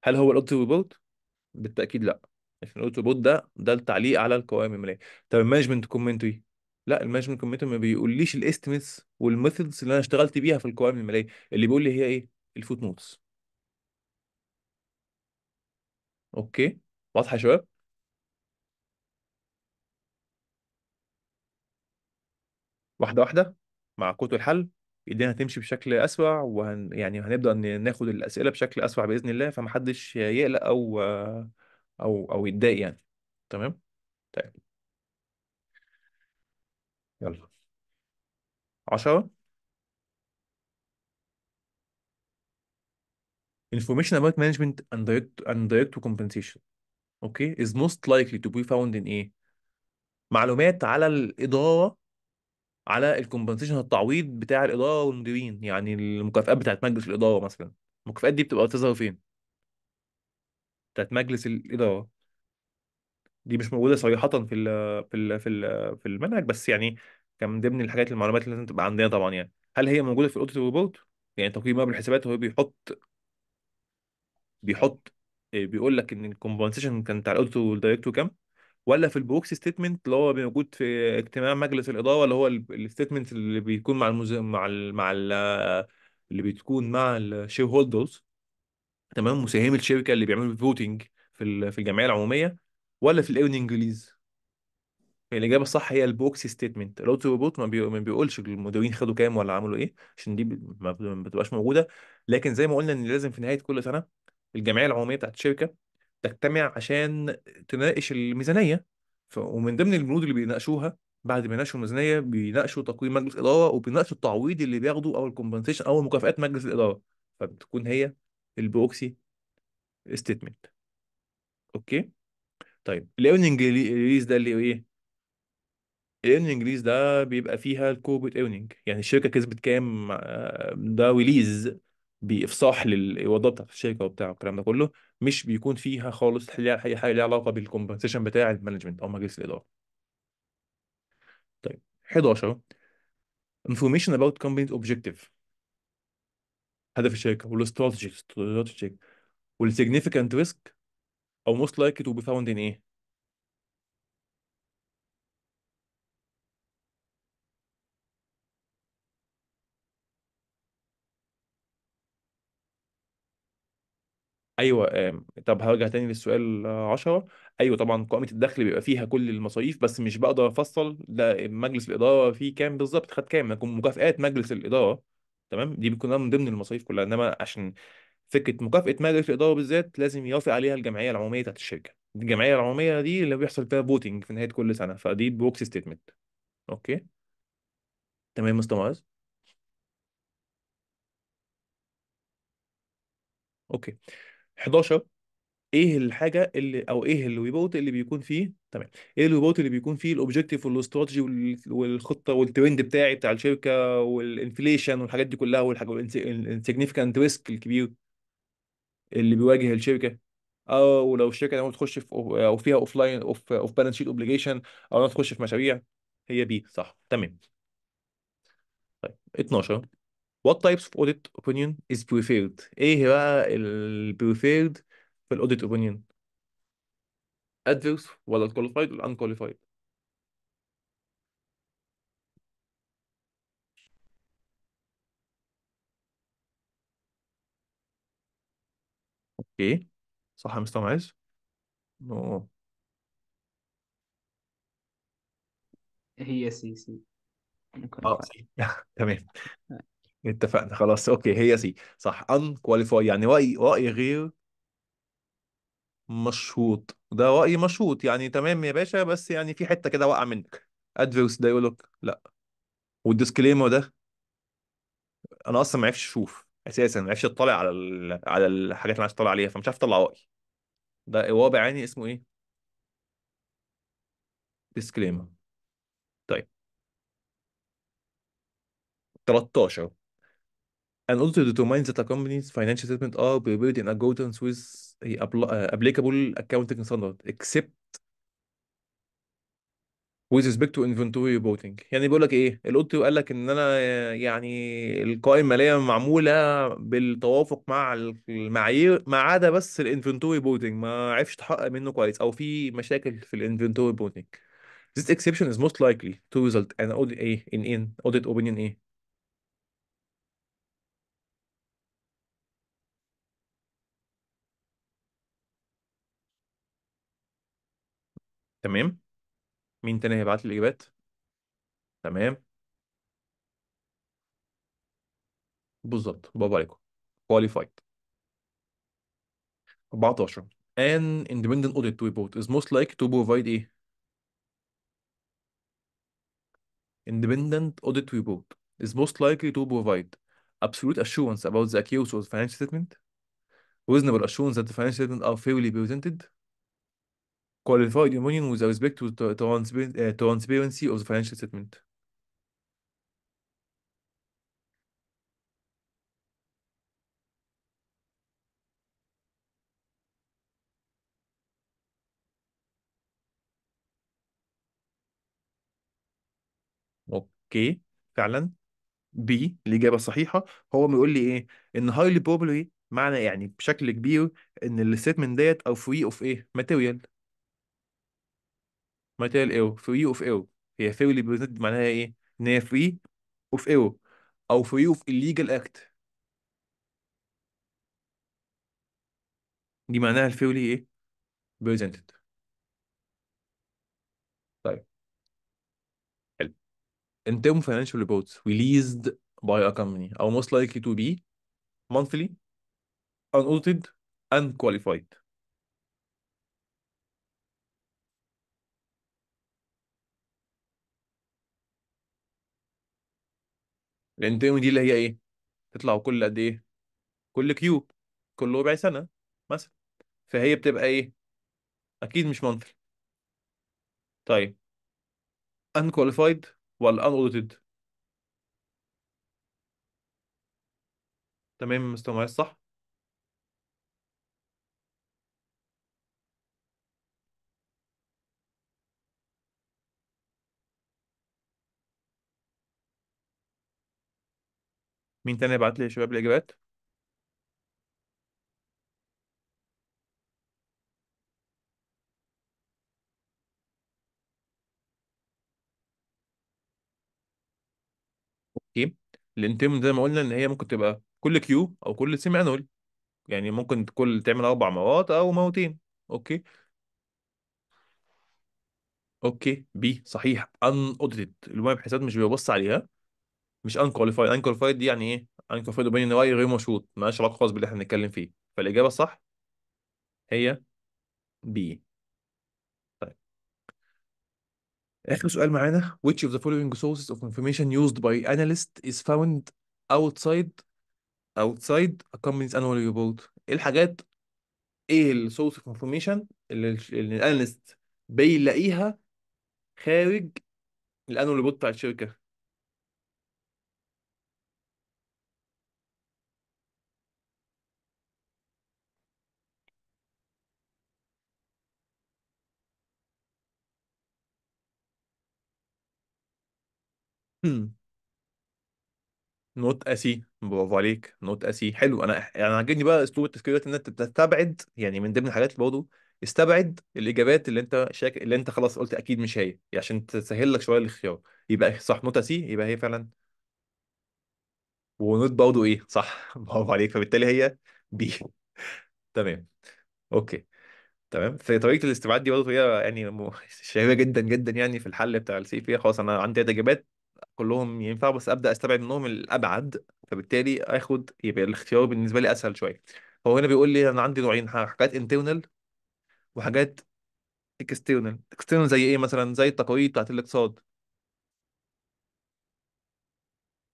هل هو الاوبتيف ريبورت بالتاكيد لا عشان الاوبتيف ريبورت ده ده التعليق على القوائم الماليه طب المانجمنت كومنتري لا المانجمنت كوميتي ما بيقوليش الاستيميتس والميثودز اللي انا اشتغلت بيها في القوائم الماليه اللي بيقول لي هي ايه الفوت نوتس اوكي واضحه يا شباب واحده واحده مع قوه الحل الدنيا هتمشي بشكل اسرع وهن يعني هنبدا ناخد الاسئله بشكل اسرع باذن الله فمحدش يقلق او او او يتضايق يعني تمام طيب يلا عشرة information about management and direct and direct compensation اوكي okay. is most likely to be found in ايه معلومات على الاداره على الكومبنسيشن التعويض بتاع الاداره والمديرين يعني المكافئات بتاعت مجلس الاداره مثلا المكافئات دي بتبقى بتظهر فين بتاعت مجلس الاداره دي مش موجوده صريحه في الـ في الـ في الـ في المنهج بس يعني كان من ضمن الحاجات المعلومات اللي لازم تبقى عندنا طبعا يعني هل هي موجوده في الاوديت ريبورت يعني تقييم مبني الحسابات هو بيحط بيحط آه، بيقول لك ان الكومبنسيشن كان بتاع الاوديت والدايركتور كام ولا في البروكسي ستيتمنت اللي هو موجود في اجتماع مجلس الاداره اللي هو الستيتمنت اللي بيكون مع المز... مع ال... مع ال... اللي بتكون مع الشير هولدرز تمام مساهمي الشركه اللي بيعملوا فوتنج في في الجمعيه العموميه ولا في الايرن والانجليز الاجابه الصح هي البوكس ستيتمنت الاوتو روبوت ما, ما بيقولش المديرين خدوا كام ولا عملوا ايه عشان دي ما... بتبقاش موجوده لكن زي ما قلنا ان لازم في نهايه كل سنه الجمعيه العموميه بتاعت الشركه تجتمع عشان تناقش الميزانيه ف... ومن ضمن البنود اللي بيناقشوها بعد ما يناقشوا الميزانيه بيناقشوا تقويم مجلس الاداره وبيناقشوا التعويض اللي بياخده او الكومبنسيشن او مكافئات مجلس الاداره فبتكون هي البروكسي ستيتمنت اوكي طيب الايرننج ريليز ده اللي ايه الايرننج ريليز ده بيبقى فيها الكوربريت ايرننج يعني الشركه كسبت كام آه، ده ريليز بافصاح للايرادات بتاعت الشركه وبتاع الكلام ده كله مش بيكون فيها خالص اي حاجه ليها علاقه بالكومبنسيشن بتاع المانجمنت او مجلس الاداره طيب 11 information about company's objective هدف الشركه والاستراتيجي والسيجنفيكانت ريسك او most likely to be found in ايه؟ ايوه طب هرجع تاني للسؤال 10 ايوه طبعا قائمه الدخل بيبقى فيها كل المصاريف بس مش بقدر افصل ده مجلس الاداره فيه كام بالظبط خد كام مكافئات مجلس الاداره تمام دي بتكون من ضمن المصاريف كلها انما عشان فكره مكافاه مجلس الاداره بالذات لازم يوافق عليها الجمعيه العموميه بتاعت الشركه الجمعيه العموميه دي اللي بيحصل فيها فوتنج في نهايه كل سنه فدي بروكسي ستيتمنت اوكي تمام مستر معاذ اوكي 11 ايه الحاجه اللي او ايه الريبورت اللي بيكون فيه تمام ايه الريبورت اللي بيكون فيه الاوبجيكتيف والاستراتيجي والخطه والترند بتاعي بتاع الشركه والانفليشن والحاجات دي كلها والحاجه والانسيجنيفيكانت ريسك الكبير اللي بيواجه الشركه او لو الشركه ناويه تخش في او فيها اوف لاين اوف اوف بالانس شيت اوبليجيشن او ناويه تخش في مشاريع هي بي صح تمام طيب 12 What types of audit opinion is preferred؟ ايه بقى ال preferred في ال audit opinion؟ adverse ولا qualified ولا unqualified؟ اوكي صح يا مستر معز نو هي سي سي اه سي تمام آه. اتفقنا خلاص اوكي هي سي صح ان كواليفاي يعني رأي رأي غير مشروط ده رأي مشروط يعني تمام يا باشا بس يعني في حتة كده واقعة منك ادفيرس ده يقول لك لا والديسكليمر ده انا اصلا ما عرفتش اشوف اساسا ما عرفش يطلع على ال... على الحاجات اللي عايز يطلع عليها فمش عارف يطلع وعي ده وابع يعني اسمه ايه؟ ديسكليمر طيب 13 and also determines that a company's financial statements are prepared in accordance with applicable accounting standards except with respect to inventory reporting يعني بيقول لك ايه الاوتو قال لك ان انا يعني القوائم الماليه معموله بالتوافق مع المعايير ما عدا بس الانفنتوري ريبورتنج ما عرفش تحقق منه كويس او في مشاكل في الانفنتوري ريبورتنج This exception is most likely to result in audit A إيه؟ in in audit opinion A إيه؟ تمام مين تاني هيبعت لي الإجابات تمام بالظبط برافو عليكم qualified 14 an independent audit report is most likely to provide a independent audit report is most likely to provide absolute assurance about the the financial statement, reasonable assurance that the financial statements are fairly presented, qualified union with respect to uh, transparency of the financial statement اوكي فعلا بي الاجابه الصحيحه هو بيقول لي ايه ان highly probably معنى يعني بشكل كبير ان الستمنت ديت او فري اوف ايه ماتيريال ماتيريال ايرور فري اوف ايرور هي ثيوري اللي بتد معناها ايه؟ ان هي فري اوف ايرور او فري اوف الليجل اكت دي معناها الثيوري ايه؟ presented طيب حلو interim financial reports released by a company are most likely to be monthly unaudited unqualified لان دي اللي هي ايه تطلع كل قد ايه كل كيوب كل ربع سنه مثلا فهي بتبقى ايه اكيد مش منفل طيب unqualified ولا unaudited تمام مستوى معايا صح مين تاني يبعت لي يا شباب الإجابات اوكي الانتم زي ما قلنا ان هي ممكن تبقى كل كيو او كل انول يعني ممكن كل تعمل اربع مرات او مرتين اوكي اوكي بي صحيح ان اوديتد الويب حساب مش بيبص عليها مش انكواليفايد انكواليفايد دي يعني ايه انكواليفايد وبين راي غير مشروط مالهاش علاقه خالص باللي احنا بنتكلم فيه فالاجابه الصح هي بي طيب. اخر سؤال معانا which of the following sources of information used by analyst is found outside outside a company's annual report ايه الحاجات ايه source of information اللي الانالست بيلاقيها خارج الانوال ريبورت بتاع الشركه نوت اسي برافو عليك نوت اسي حلو انا يعني أنا عاجبني بقى اسلوب التفكير ان انت بتستبعد يعني من ضمن الحاجات اللي برضه استبعد الاجابات اللي انت شاك... اللي انت خلاص قلت اكيد مش هي يعني عشان تسهل لك شويه الاختيار يبقى إيه؟ صح نوت اسي يبقى هي فعلا ونوت برضه ايه صح برافو عليك فبالتالي هي بي تمام اوكي تمام في طريقه الاستبعاد دي برضه هي يعني شهيره جدا جدا يعني في الحل بتاع السي في خلاص انا عندي اجابات كلهم ينفعوا بس ابدا استبعد منهم الابعد فبالتالي اخد يبقى الاختيار بالنسبه لي اسهل شويه هو هنا بيقول لي انا عندي نوعين حاجات انترنال وحاجات اكسترنال اكسترنال زي ايه مثلا زي التقارير بتاعت الاقتصاد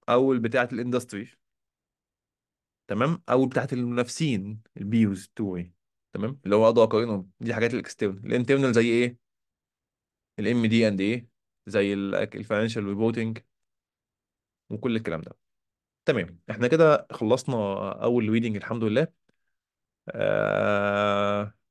او بتاعت الاندستري تمام او بتاعت المنافسين البيوز بتوعي تمام اللي هو اقدر اقارنهم دي حاجات الاكسترنال الانترنال زي ايه الام دي اند ايه زي الفاينانشال ريبورتنج وكل الكلام ده تمام احنا كده خلصنا اول ريدنج الحمد لله آه